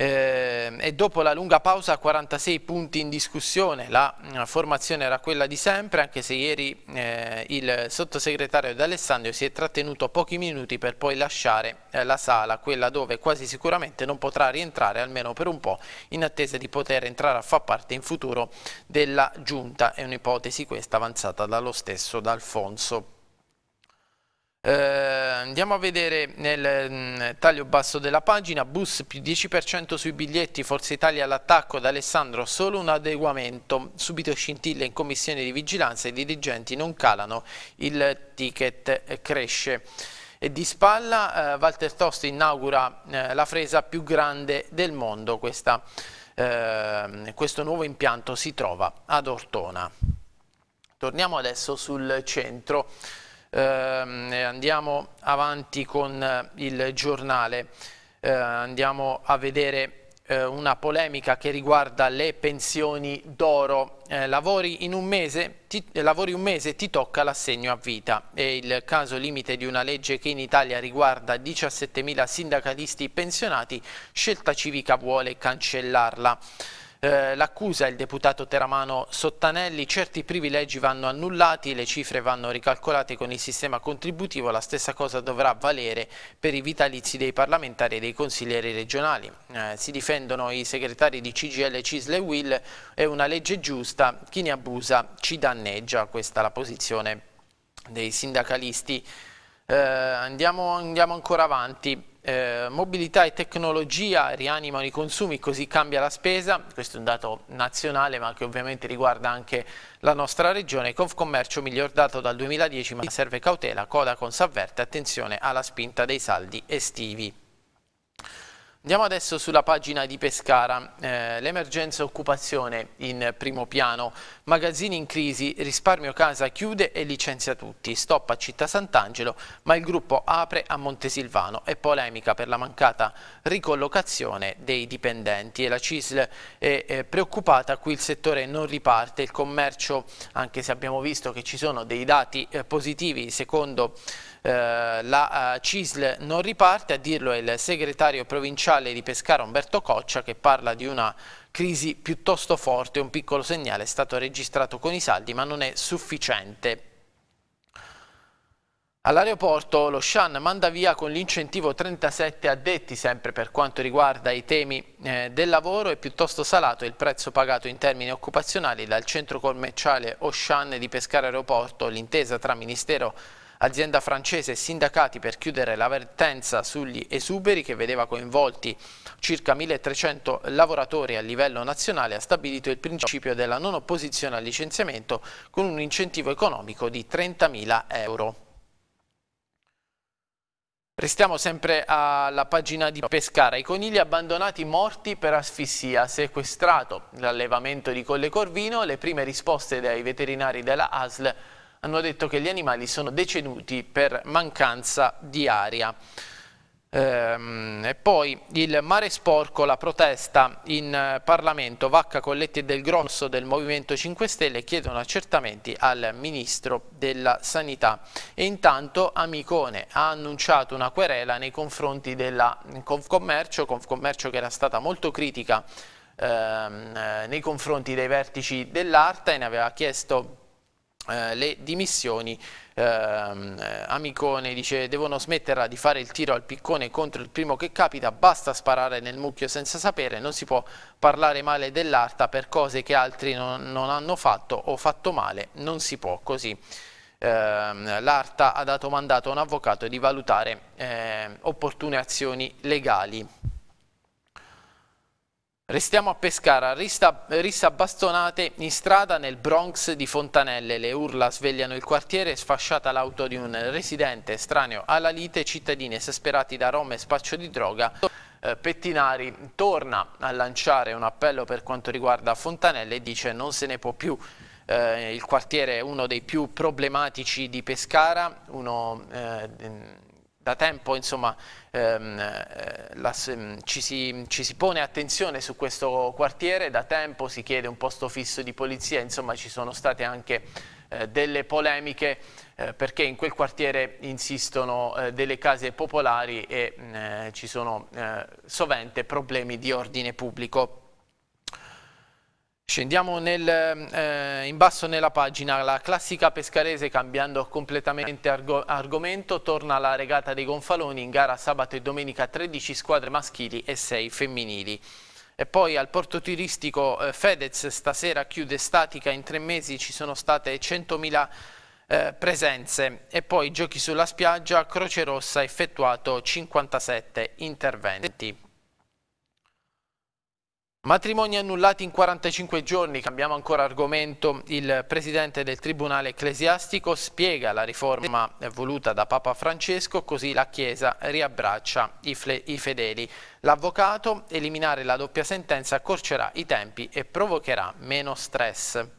Eh, e dopo la lunga pausa 46 punti in discussione, la eh, formazione era quella di sempre, anche se ieri eh, il sottosegretario D'Alessandro si è trattenuto pochi minuti per poi lasciare eh, la sala, quella dove quasi sicuramente non potrà rientrare almeno per un po' in attesa di poter entrare a far parte in futuro della giunta, è un'ipotesi questa avanzata dallo stesso D'Alfonso. Eh, andiamo a vedere nel mh, mm, taglio basso della pagina, bus più 10% sui biglietti, Forza Italia all'attacco ad Alessandro, solo un adeguamento, subito scintille in commissione di vigilanza, i dirigenti non calano, il ticket cresce. E di spalla eh, Walter Tost inaugura eh, la fresa più grande del mondo, Questa, ehm, questo nuovo impianto si trova ad Ortona. Torniamo adesso sul centro. Eh, andiamo avanti con eh, il giornale, eh, andiamo a vedere eh, una polemica che riguarda le pensioni d'oro. Eh, lavori, un mese, ti, eh, lavori un mese, ti tocca l'assegno a vita. È il caso limite di una legge che in Italia riguarda 17.000 sindacalisti pensionati, scelta civica vuole cancellarla. Eh, l'accusa il deputato teramano Sottanelli, certi privilegi vanno annullati, le cifre vanno ricalcolate con il sistema contributivo, la stessa cosa dovrà valere per i vitalizi dei parlamentari e dei consiglieri regionali. Eh, si difendono i segretari di CGL, Cisle e Will, è una legge giusta, chi ne abusa ci danneggia, questa è la posizione dei sindacalisti. Eh, andiamo, andiamo ancora avanti eh, mobilità e tecnologia rianimano i consumi, così cambia la spesa, questo è un dato nazionale ma che ovviamente riguarda anche la nostra regione, Confcommercio miglior dato dal 2010 ma serve cautela, Codacons avverte attenzione alla spinta dei saldi estivi. Andiamo adesso sulla pagina di Pescara, eh, l'emergenza occupazione in primo piano, magazzini in crisi, risparmio casa chiude e licenzia tutti, stop a Città Sant'Angelo ma il gruppo apre a Montesilvano e polemica per la mancata ricollocazione dei dipendenti e la CISL è, è preoccupata, qui il settore non riparte, il commercio anche se abbiamo visto che ci sono dei dati eh, positivi secondo eh, la eh, CISL non riparte, a dirlo è il segretario provinciale di Pescara Umberto Coccia che parla di una crisi piuttosto forte, un piccolo segnale è stato registrato con i saldi ma non è sufficiente All'aeroporto lo Shan manda via con l'incentivo 37 addetti sempre per quanto riguarda i temi eh, del lavoro è piuttosto salato il prezzo pagato in termini occupazionali dal centro commerciale Oshan di Pescara Aeroporto. L'intesa tra Ministero Azienda francese e sindacati per chiudere l'avvertenza sugli esuberi che vedeva coinvolti circa 1300 lavoratori a livello nazionale ha stabilito il principio della non opposizione al licenziamento con un incentivo economico di 30.000 euro. Restiamo sempre alla pagina di Pescara. I conigli abbandonati morti per asfissia, sequestrato l'allevamento di Colle Corvino, le prime risposte dai veterinari della ASL hanno detto che gli animali sono deceduti per mancanza di aria. Ehm, e poi il mare sporco, la protesta in eh, Parlamento, Vacca Colletti e Del Grosso del Movimento 5 Stelle chiedono accertamenti al Ministro della Sanità e intanto Amicone ha annunciato una querela nei confronti della eh, Confcommercio, Confcommercio che era stata molto critica ehm, eh, nei confronti dei vertici dell'Arta e ne aveva chiesto eh, le dimissioni ehm, eh, Amicone dice devono smetterla di fare il tiro al piccone contro il primo che capita, basta sparare nel mucchio senza sapere, non si può parlare male dell'arta per cose che altri non, non, hanno fatto o fatto male, non si può così. Ehm, L'Arta ha dato mandato a un avvocato di valutare eh, opportune azioni legali. Restiamo a Pescara, rissa, bastonate in strada nel Bronx di Fontanelle. Le urla svegliano il quartiere, sfasciata l'auto di un residente estraneo alla lite, cittadini esasperati da Roma e spaccio di droga. Eh, pettinari torna a lanciare un appello per quanto riguarda Fontanelle e dice non se ne può più. Eh, il quartiere è uno dei più problematici di Pescara, uno... Eh, da tempo insomma, ehm, eh, la, mm, ci, si, ci, si, pone attenzione su questo quartiere, da tempo si chiede un posto fisso di polizia, insomma ci sono state anche eh, delle polemiche eh, perché in quel quartiere insistono eh, delle case popolari e mm, eh, ci sono eh, sovente problemi di ordine pubblico. Scendiamo nel, eh, in basso nella pagina, la classica pescarese cambiando completamente argo argomento, torna la regata dei gonfaloni in gara sabato e domenica 13 squadre maschili e 6 femminili. E poi al porto turistico eh, Fedez stasera chiude statica, in tre mesi ci sono state 100.000 eh, presenze e poi giochi sulla spiaggia, Croce Rossa ha effettuato 57 interventi. Matrimoni annullati in 45 giorni, cambiamo ancora argomento, il presidente del Tribunale ecclesiastico spiega la riforma voluta da Papa Francesco così la Chiesa riabbraccia i, i fedeli. L'avvocato eliminare la doppia sentenza accorcerà i tempi e provocherà meno stress.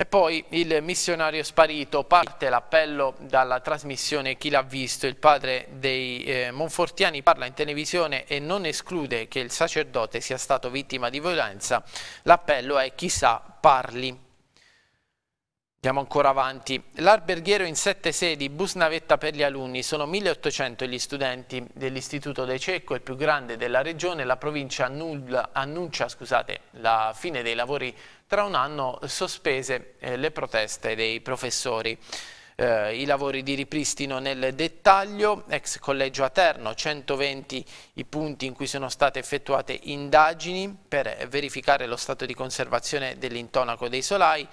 E poi il missionario sparito, parte l'appello dalla trasmissione Chi l'ha visto, il padre dei eh, Monfortiani parla in televisione e non esclude che il sacerdote sia stato vittima di violenza, l'appello è chissà parli. Andiamo ancora avanti. L'alberghiero in sette sedi, bus navetta per gli alunni, sono 1800 gli studenti dell'Istituto De Cecco, il più grande della regione, la provincia annulla, annuncia scusate, la fine dei lavori tra un anno sospese eh, le proteste dei professori. Eh, i lavori di ripristino nel dettaglio, ex collegio Aterno, 120 i punti in cui sono state effettuate indagini per verificare lo stato di conservazione dell'intonaco dei solai,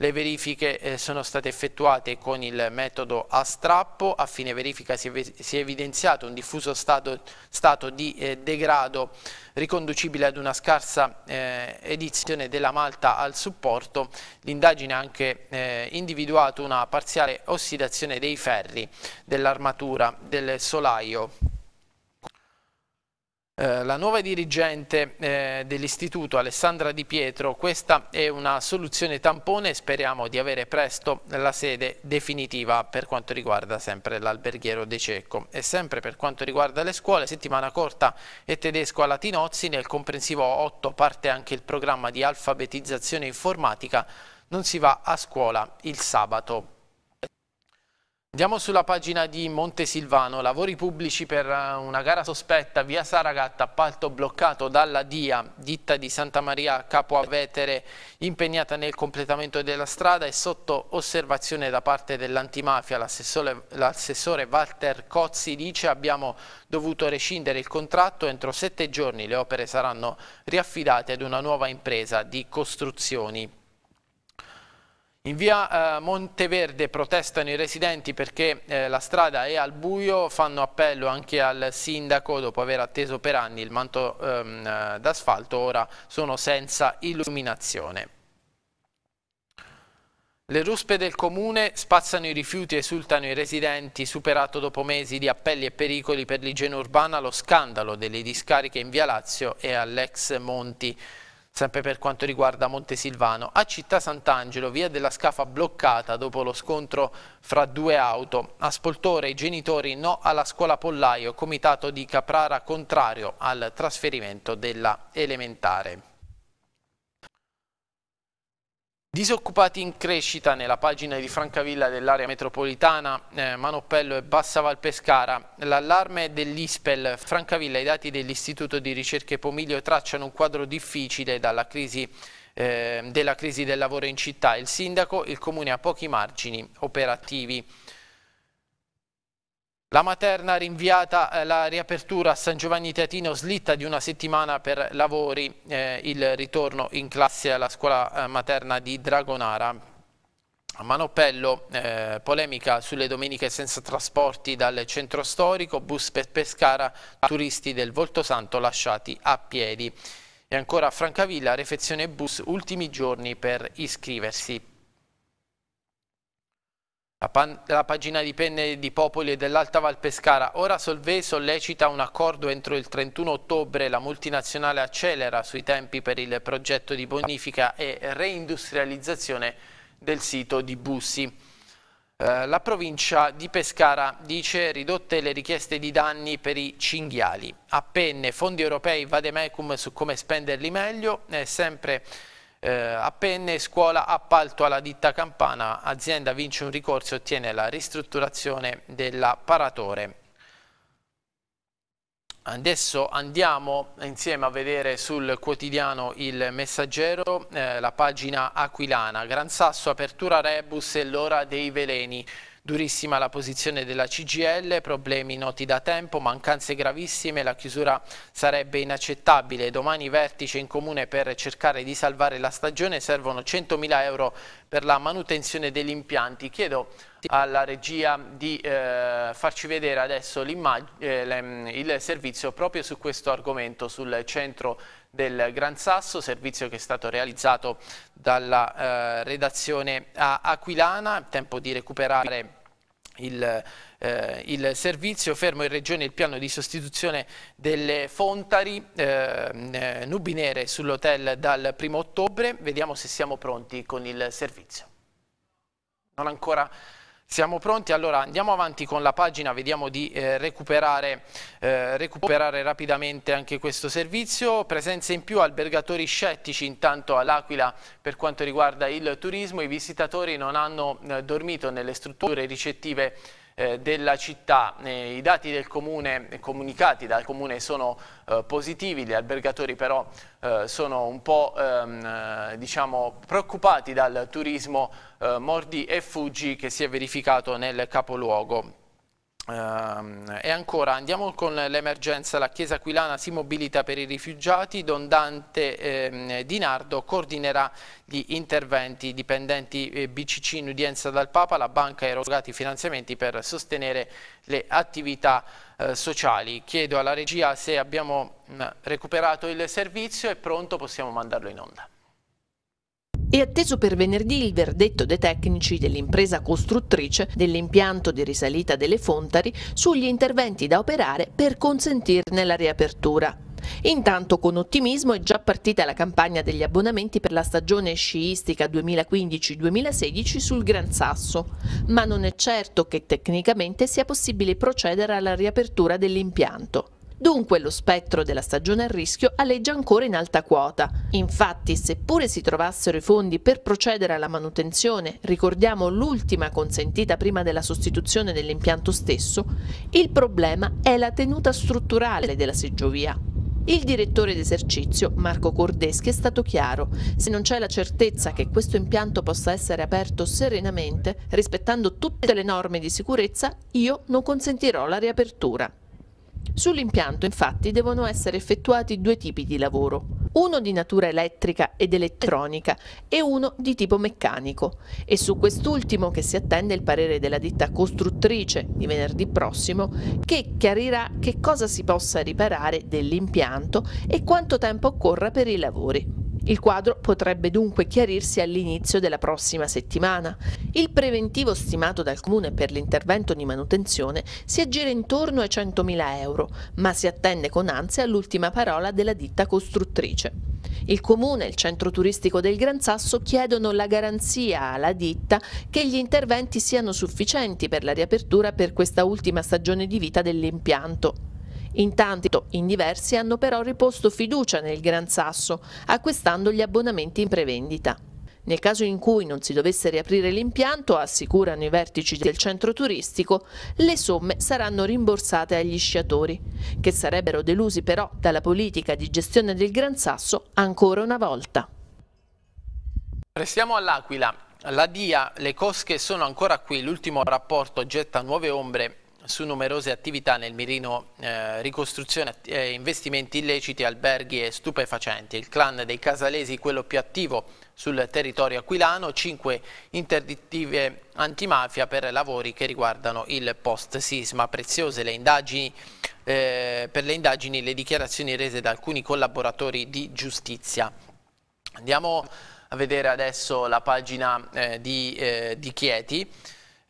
le verifiche eh, sono state effettuate con il metodo a strappo, a fine verifica si è, evidenziato un diffuso stato, stato di eh, degrado riconducibile ad una scarsa eh, edizione della malta al supporto. L'indagine ha anche individuato una parziale ossidazione dei ferri dell'armatura del solaio. Eh, la nuova dirigente eh, dell'istituto Alessandra Di Pietro, questa è una soluzione tampone speriamo di avere presto la sede definitiva per quanto riguarda sempre l'alberghiero De Cecco. E sempre per quanto riguarda le scuole, settimana corta e tedesco a Latinozzi, nel comprensivo 8 parte anche il programma di alfabetizzazione informatica, non si va a scuola il sabato Andiamo sulla pagina di Montesilvano, lavori pubblici per eh, una gara sospetta via Saragatta, appalto bloccato dalla DIA, ditta di Santa Maria Capo Avetere, impegnata nel completamento della strada e sotto osservazione da parte dell'antimafia. L'assessore Walter Cozzi dice abbiamo dovuto rescindere il contratto, entro sette giorni le opere saranno riaffidate ad una nuova impresa di costruzioni. In via eh, Monteverde protestano i residenti perché eh, la strada è al buio, fanno appello anche al sindaco dopo aver atteso per anni il manto ehm, eh, d'asfalto, ora sono senza illuminazione. Le ruspe del comune spazzano i rifiuti, esultano i residenti, superato dopo mesi di appelli e pericoli per l'igiene urbana lo scandalo delle discariche in via Lazio e all'ex Monti sempre per quanto riguarda Montesilvano. A Città Sant'Angelo, via della Scafa bloccata dopo lo scontro fra due auto. A Spoltore i genitori no alla scuola Pollaio, comitato di Caprara contrario al trasferimento della elementare. Disoccupati in crescita nella pagina di Francavilla dell'area metropolitana, eh, Manopello e Bassa Valpescara. L'allarme dell'ISPEL Francavilla, i dati dell'Istituto di Ricerche Pomiglio tracciano un quadro difficile crisi, eh, della crisi del lavoro in città. Il sindaco, il comune ha pochi margini operativi. La Materna rinviata eh, la riapertura a San Giovanni Teatino slitta di una settimana per lavori, eh, il ritorno in classe alla scuola eh, materna di Dragonara. A Manopello, eh, polemica sulle domeniche senza trasporti dal centro storico, bus per Pescara, turisti del Volto Santo lasciati a piedi. E ancora a Francavilla, refezione bus, ultimi giorni per iscriversi. La, la, pagina di penne di Popoli e dell'Alta Val Pescara. Ora Solvay sollecita un accordo entro il 31 ottobre. La multinazionale accelera sui tempi per il progetto di bonifica e reindustrializzazione del sito di Bussi. Eh, la provincia di Pescara dice ridotte le richieste di danni per i cinghiali. A penne, fondi europei, vademecum su come spenderli meglio. È sempre eh, a penne, scuola, appalto alla ditta campana, azienda vince un ricorso e ottiene la ristrutturazione dell'apparatore. Adesso andiamo insieme a vedere sul quotidiano Il Messaggero, eh, la pagina aquilana, Gran Sasso, apertura Rebus e l'ora dei veleni. Durissima la posizione della CGL, problemi noti da tempo, mancanze gravissime, la chiusura sarebbe inaccettabile. Domani vertice in comune per cercare di salvare la stagione, servono 100.000 euro per la manutenzione degli impianti. Chiedo alla regia di eh, farci vedere adesso eh, il servizio proprio su questo argomento, sul centro del Gran Sasso, servizio che è stato realizzato dalla eh, redazione a Aquilana, tempo di recuperare il, eh, il, servizio, fermo in regione il piano di sostituzione delle fontari ehm, eh, nere sull'hotel dal 1 ottobre, vediamo se siamo pronti con il servizio. Non ancora siamo pronti? Allora andiamo avanti con la pagina, vediamo di eh, recuperare, eh, recuperare, rapidamente anche questo servizio. Presenze in più, albergatori scettici intanto all'Aquila per quanto riguarda il turismo. I visitatori non hanno eh, dormito nelle strutture ricettive eh, della città. Eh, I dati del comune, comunicati dal comune sono eh, positivi, gli albergatori però eh, sono un po' ehm, eh, diciamo, preoccupati dal turismo eh, mordi e fuggi che si è verificato nel capoluogo. Ehm, e ancora andiamo con l'emergenza, la Chiesa Aquilana si mobilita per i rifugiati, Don Dante eh, Di Nardo coordinerà gli interventi dipendenti eh, BCC in udienza dal Papa, la banca ha erogato i finanziamenti per sostenere le attività eh, sociali. Chiedo alla regia se abbiamo mh, mm, recuperato il servizio, è pronto, possiamo mandarlo in onda. È atteso per venerdì il verdetto dei tecnici dell'impresa costruttrice dell'impianto di risalita delle Fontari sugli interventi da operare per consentirne la riapertura. Intanto con ottimismo è già partita la campagna degli abbonamenti per la stagione sciistica 2015-2016 sul Gran Sasso, ma non è certo che tecnicamente sia possibile procedere alla riapertura dell'impianto. Dunque lo spettro della stagione a rischio alleggia ancora in alta quota. Infatti, seppure si trovassero i fondi per procedere alla manutenzione, ricordiamo l'ultima consentita prima della sostituzione dell'impianto stesso, il problema è la tenuta strutturale della seggiovia. Il direttore d'esercizio, Marco Cordeschi, è stato chiaro. Se non c'è la certezza che questo impianto possa essere aperto serenamente, rispettando tutte le norme di sicurezza, io non consentirò la riapertura. Sull'impianto infatti devono essere effettuati due tipi di lavoro, uno di natura elettrica ed elettronica e uno di tipo meccanico. E su quest'ultimo che si attende il parere della ditta costruttrice di venerdì prossimo, che chiarirà che cosa si possa riparare dell'impianto e quanto tempo occorra per i lavori. Il quadro potrebbe dunque chiarirsi all'inizio della prossima settimana. Il preventivo stimato dal Comune per l'intervento di manutenzione si aggira intorno ai 100.000 euro, ma si attende con ansia all'ultima parola della ditta costruttrice. Il comune e il centro turistico del Gran Sasso chiedono la garanzia alla ditta che gli interventi siano sufficienti per la riapertura per questa ultima stagione di vita dell'impianto. Intanto in diversi hanno però riposto fiducia nel Gran Sasso, acquistando gli abbonamenti in prevendita. Nel caso in cui non si dovesse riaprire l'impianto, assicurano i vertici del centro turistico, le somme saranno rimborsate agli sciatori, che sarebbero delusi però dalla politica di gestione del Gran Sasso ancora una volta. Restiamo all'Aquila. La DIA, le cosche sono ancora qui, l'ultimo rapporto getta nuove ombre su numerose attività nel mirino eh, ricostruzione, eh, investimenti illeciti, alberghi e stupefacenti. Il clan dei Casalesi, quello più attivo sul territorio aquilano, cinque interdittive antimafia per lavori che riguardano il post-sisma. Preziose le indagini, eh, per le indagini le dichiarazioni rese da alcuni collaboratori di giustizia. Andiamo a vedere adesso la pagina eh, di, eh, di Chieti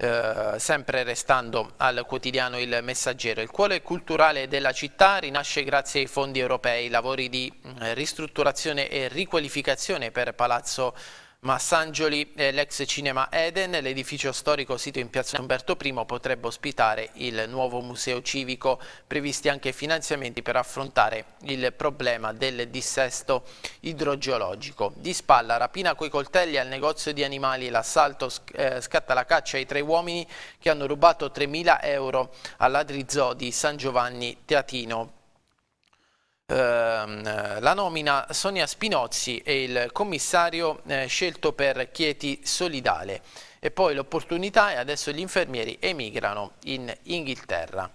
eh, sempre restando al quotidiano Il Messaggero. Il cuore culturale della città rinasce grazie ai fondi europei, lavori di mm, ristrutturazione e riqualificazione per Palazzo Massangioli, Sangioli eh, l'ex cinema Eden, l'edificio storico sito in piazza Umberto I potrebbe ospitare il nuovo museo civico, previsti anche finanziamenti per affrontare il problema del dissesto idrogeologico. Di spalla, rapina coi coltelli al negozio di animali, l'assalto eh, scatta la caccia ai tre uomini che hanno rubato 3.000 euro all'adrizzo di San Giovanni Teatino. Ehm, eh, la nomina Sonia Spinozzi e il commissario eh, scelto per Chieti Solidale e poi l'opportunità e adesso gli infermieri emigrano in Inghilterra.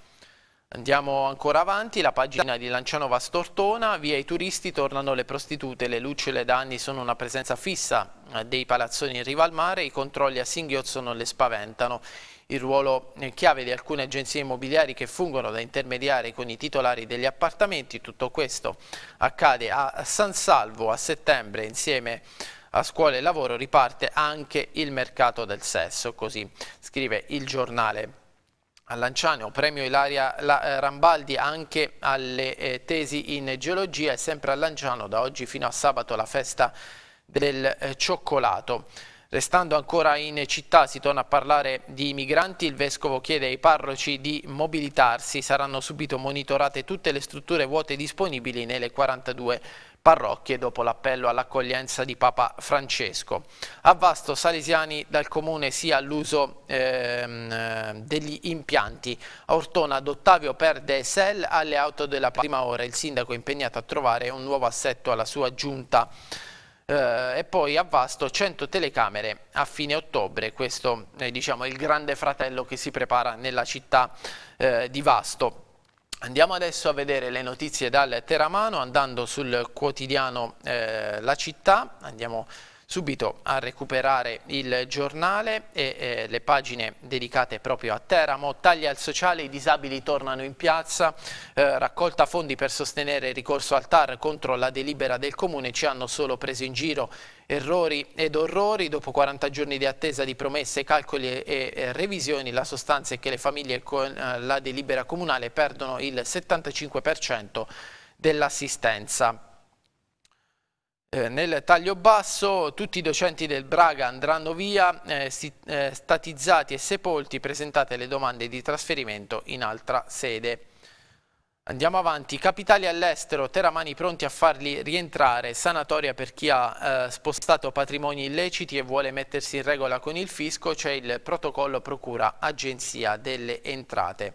Andiamo ancora avanti, la pagina di Lancianova Stortona, via i turisti, tornano le prostitute, le lucciole da anni sono una presenza fissa eh, dei palazzoni in riva al mare, i controlli a singhiozzo non le spaventano. Il ruolo eh, chiave di alcune agenzie immobiliari che fungono da intermediari con i titolari degli appartamenti, tutto questo accade a San Salvo a settembre insieme a scuola e lavoro riparte anche il mercato del sesso, così scrive il giornale. A Lanciano, premio Ilaria eh, Rambaldi anche alle eh, tesi in geologia e sempre a Lanciano da oggi fino a sabato la festa del cioccolato. Restando ancora in città si torna a parlare di migranti, il Vescovo chiede ai parroci di mobilitarsi, saranno subito monitorate tutte le strutture vuote disponibili nelle 42 parrocchie dopo l'appello all'accoglienza di Papa Francesco. A Vasto Salesiani dal Comune sia all'uso ehm, eh, degli impianti. A Ortona ad Ottavio perde SL alle auto della prima ora. Il sindaco è impegnato a trovare un nuovo assetto alla sua giunta eh, e poi a Vasto 100 telecamere a fine ottobre, questo eh, diciamo, è diciamo, il grande fratello che si prepara nella città eh, di Vasto. Andiamo adesso a vedere le notizie dal Teramano andando sul quotidiano eh, La Città, andiamo a subito a recuperare il giornale e eh, le pagine dedicate proprio a Teramo, Taglia al sociale, i disabili tornano in piazza, eh, raccolta fondi per sostenere il ricorso al TAR contro la delibera del Comune, ci hanno solo preso in giro errori ed orrori, dopo 40 giorni di attesa di promesse, calcoli e, e revisioni, la sostanza è che le famiglie con eh, la delibera comunale perdono il 75% dell'assistenza. Eh, nel taglio basso tutti i docenti del Braga andranno via, eh, si, eh, statizzati e sepolti, presentate le domande di trasferimento in altra sede. Andiamo avanti, capitali all'estero, Teramani pronti a farli rientrare, sanatoria per chi ha eh, spostato patrimoni illeciti e vuole mettersi in regola con il fisco, c'è il protocollo procura agenzia delle entrate.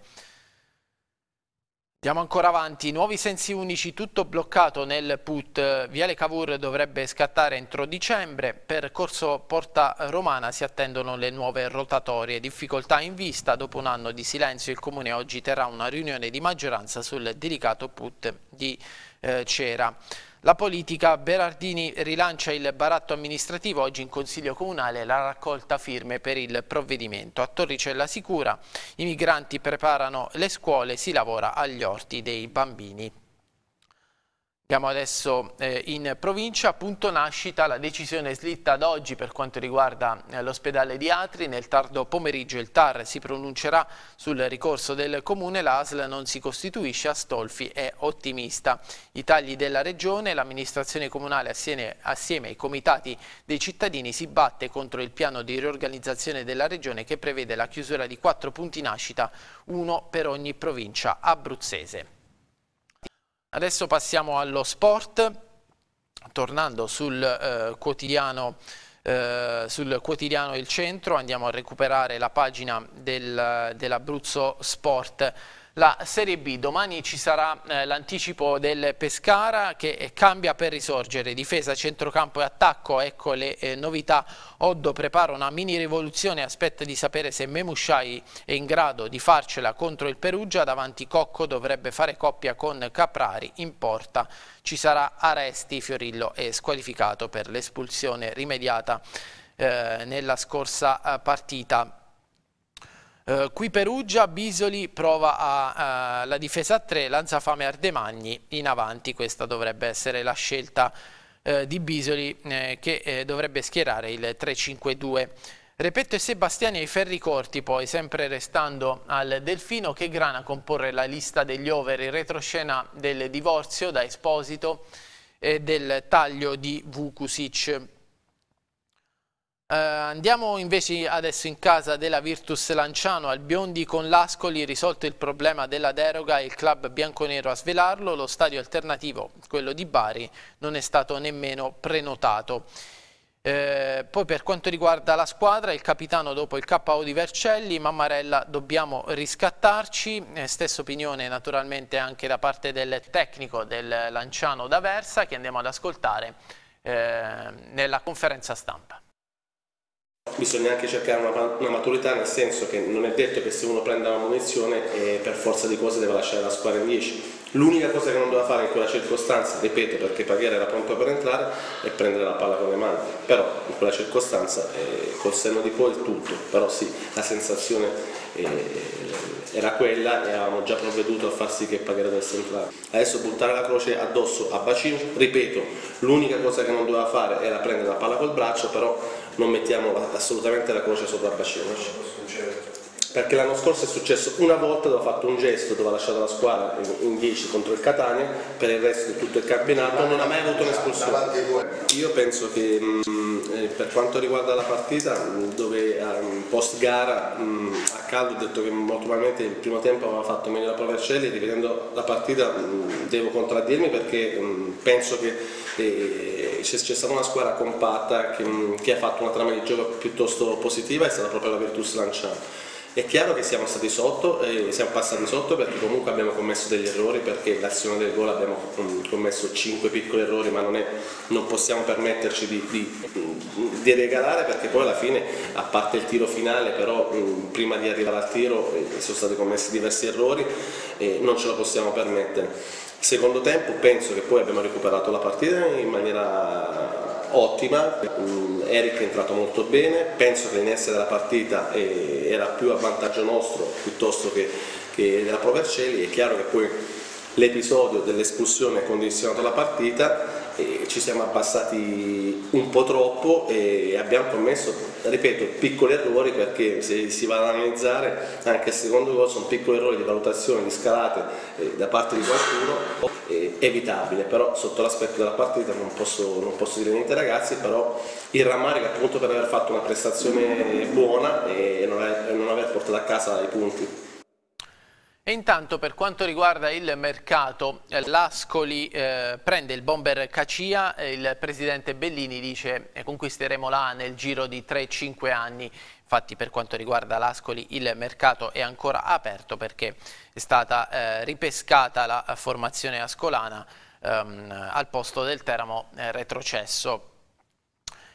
Andiamo ancora avanti, nuovi sensi unici, tutto bloccato nel put, Viale Cavour dovrebbe scattare entro dicembre, per Corso Porta Romana si attendono le nuove rotatorie, difficoltà in vista, dopo un anno di silenzio il Comune oggi terrà una riunione di maggioranza sul delicato put di eh, Cera. La politica, Berardini rilancia il baratto amministrativo, oggi in Consiglio Comunale la raccolta firme per il provvedimento. A Torricella Sicura i migranti preparano le scuole, si lavora agli orti dei bambini. Siamo adesso eh, in provincia, punto nascita, la decisione slitta ad oggi per quanto riguarda eh, l'ospedale di Atri. Nel tardo pomeriggio il TAR si pronuncerà sul ricorso del comune, l'ASL non si costituisce, Astolfi è ottimista. I tagli della regione, l'amministrazione comunale assieme, assieme ai comitati dei cittadini si batte contro il piano di riorganizzazione della regione che prevede la chiusura di quattro punti nascita, uno per ogni provincia abruzzese. Adesso passiamo allo sport, tornando sul, eh, quotidiano, eh, sul quotidiano Il Centro, andiamo a recuperare la pagina del, dell'Abruzzo Sport la Serie B. Domani ci sarà eh, l'anticipo del Pescara che eh, cambia per risorgere. Difesa, centrocampo e attacco, ecco le eh, novità. Oddo prepara una mini rivoluzione, aspetta di sapere se Memusciai è in grado di farcela contro il Perugia. Davanti Cocco dovrebbe fare coppia con Caprari. In porta ci sarà Aresti, Fiorillo è squalificato per l'espulsione rimediata eh, nella scorsa eh, partita. Eh, qui Perugia, Bisoli prova a, a, la difesa a 3, Lanzafame Ardemagni in avanti, questa dovrebbe essere la scelta eh, di Bisoli eh, che eh, dovrebbe schierare il 3-5-2. Repetto e Sebastiani ai ferri corti poi, sempre restando al Delfino che grana comporre la lista degli over, in retroscena del divorzio da Esposito e del taglio di Vukusic. Uh, andiamo invece adesso in casa della Virtus Lanciano, al Biondi con l'Ascoli risolto il problema della deroga il club bianconero a svelarlo, lo stadio alternativo, quello di Bari, non è stato nemmeno prenotato. Eh, poi per quanto riguarda la squadra, il capitano dopo il KO di Vercelli, Mammarella dobbiamo riscattarci, eh, stessa opinione naturalmente anche da parte del tecnico del Lanciano D'Aversa che andiamo ad ascoltare eh, nella conferenza stampa. Bisogna anche cercare una, una, maturità nel senso che non è detto che se uno prenda una munizione eh, per forza di cose deve lasciare la squadra in 10. L'unica cosa che non doveva fare in quella circostanza, ripeto perché Paghiera era pronto per entrare, è prendere la palla con le mani, però in quella circostanza eh, col senno di poi tutto, però sì, la sensazione eh, era quella e avevamo già provveduto a far sì che Paghiera dovesse entrare. Adesso buttare la croce addosso a Bacino, ripeto, l'unica cosa che non doveva fare era prendere la palla col braccio, però non mettiamo assolutamente la croce sopra il bacino perché l'anno scorso è successo una volta dove ha fatto un gesto dove ha lasciato la squadra in 10 contro il Catania per il resto di tutto il campionato non ha mai avuto un'espulsione io penso che mm, eh, per quanto riguarda la partita mm, dove ehm, post gara mm, a caldo ho detto che molto probabilmente il primo tempo aveva fatto meglio la Provercelli rivedendo la partita devo contraddirmi perché penso che eh, c'è stata una squadra compatta che, che ha fatto una trama di gioco piuttosto positiva è stata proprio la Virtus lanciata è chiaro che siamo stati sotto, eh, siamo passati sotto perché comunque abbiamo commesso degli errori, perché l'azione del gol abbiamo mm, commesso 5 piccoli errori, ma non, è, non possiamo permetterci di, di, mm, di, regalare perché poi alla fine, a parte il tiro finale, però mh, mm, prima di arrivare al tiro eh, sono stati commessi diversi errori e non ce lo possiamo permettere. Secondo tempo penso che poi abbiamo recuperato la partita in maniera ottima, mm, Eric è entrato molto bene, penso che l'inizio della partita eh, era più a vantaggio nostro piuttosto che, che della Provercelli, è chiaro che poi l'episodio dell'espulsione ha condizionato la partita, ci siamo abbassati un po' troppo e abbiamo commesso, ripeto, piccoli errori perché se si va ad analizzare anche il secondo gol sono piccoli errori di valutazione, di scalate eh, da parte di qualcuno, eh, evitabile, però sotto l'aspetto della partita non posso, non posso, dire niente ragazzi, però il rammarico appunto per aver fatto una prestazione buona e non aver portato a casa i punti. E intanto per quanto riguarda il mercato, eh, l'Ascoli eh, prende il bomber Cacia, il presidente Bellini dice che conquisteremo l'A nel giro di 3-5 anni. Infatti per quanto riguarda l'Ascoli il mercato è ancora aperto perché è stata eh, ripescata la formazione ascolana ehm, al posto del Teramo eh, retrocesso.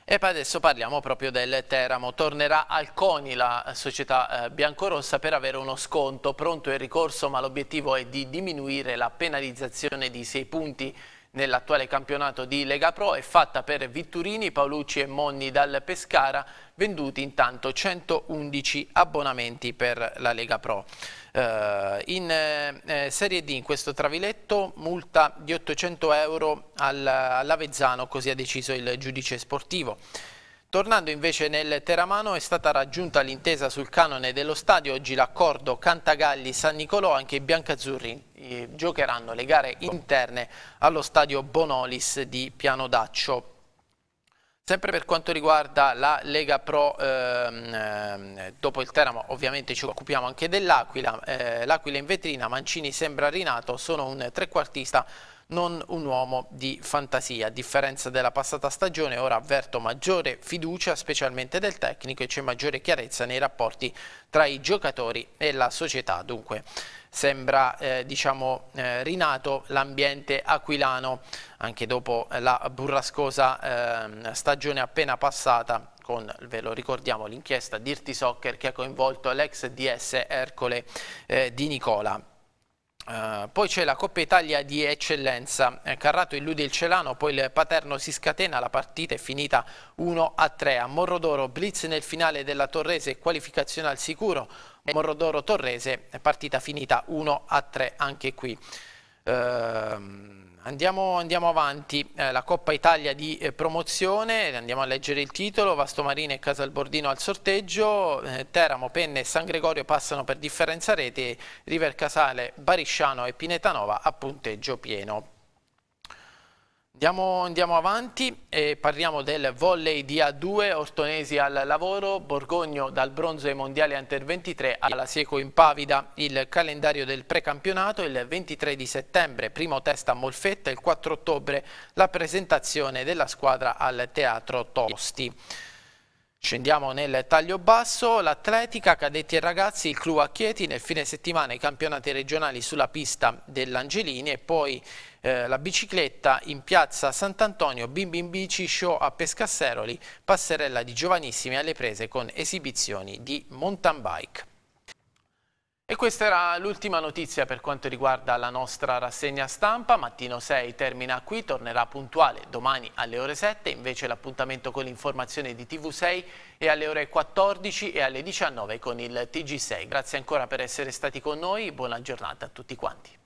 E poi adesso parliamo proprio del Teramo. Tornerà al CONI la eh, società eh, biancorossa per avere uno sconto. Pronto il ricorso ma l'obiettivo è di diminuire la penalizzazione di 6 punti nell'attuale campionato di Lega Pro è fatta per Vitturini, Paolucci e Monni dal Pescara, venduti intanto 111 abbonamenti per la Lega Pro. Eh, in eh, eh Serie D, in questo traviletto, multa di 800 euro all'Avezzano, così ha deciso il giudice sportivo. Tornando invece nel Teramano è stata raggiunta l'intesa sul canone dello stadio, oggi l'accordo Cantagalli-San Nicolò, anche i biancazzurri eh, giocheranno le gare interne allo stadio Bonolis di Piano Daccio. Sempre per quanto riguarda la Lega Pro, ehm, ehm, dopo il Teramo ovviamente ci occupiamo anche dell'Aquila, eh, l'Aquila in vetrina, Mancini sembra rinato, sono un trequartista non un uomo di fantasia. A differenza della passata stagione, ora avverto maggiore fiducia, specialmente del tecnico, e c'è maggiore chiarezza nei rapporti tra i giocatori e la società. Dunque sembra eh, diciamo, eh, rinato l'ambiente aquilano anche dopo la burrascosa eh, stagione appena passata con, ve lo ricordiamo, l'inchiesta Dirty Soccer che ha coinvolto l'ex DS Ercole eh, di Nicola. Uh, poi c'è la Coppa Italia di eccellenza, eh, Carrato illude il Celano, poi il Paterno si scatena, la partita è finita 1-3 a Morrodoro, blitz nel finale della Torrese, qualificazione al sicuro, Morrodoro-Torrese, partita finita 1-3 anche qui. Ehm, andiamo, andiamo, avanti, eh, la Coppa Italia di eh, promozione, andiamo a leggere il titolo, Vastomarina e Casalbordino al sorteggio, eh, Teramo, Penne e San Gregorio passano per differenza rete, River Casale, Barisciano e Pinetanova a punteggio pieno. Andiamo, andiamo, avanti e parliamo del volley di A2, Ortonesi al lavoro, Borgogno dal bronzo ai mondiali Inter 23 alla Sieco in Pavida, il calendario del precampionato, il 23 di settembre primo test a Molfetta, il 4 ottobre la presentazione della squadra al Teatro Tosti. Scendiamo nel taglio basso, l'Atletica, cadetti e ragazzi, il Club Chieti, nel fine settimana i campionati regionali sulla pista dell'Angelini e poi eh, la bicicletta in piazza Sant'Antonio, bimbi in bici, show a Pescasseroli, passerella di giovanissimi alle prese con esibizioni di mountain bike. E questa era l'ultima notizia per quanto riguarda la nostra rassegna stampa. Mattino 6 termina qui, tornerà puntuale domani alle ore 7, invece l'appuntamento con l'informazione di TV6 è alle ore 14 e alle 19 con il TG6. Grazie ancora per essere stati con noi, buona giornata a tutti quanti.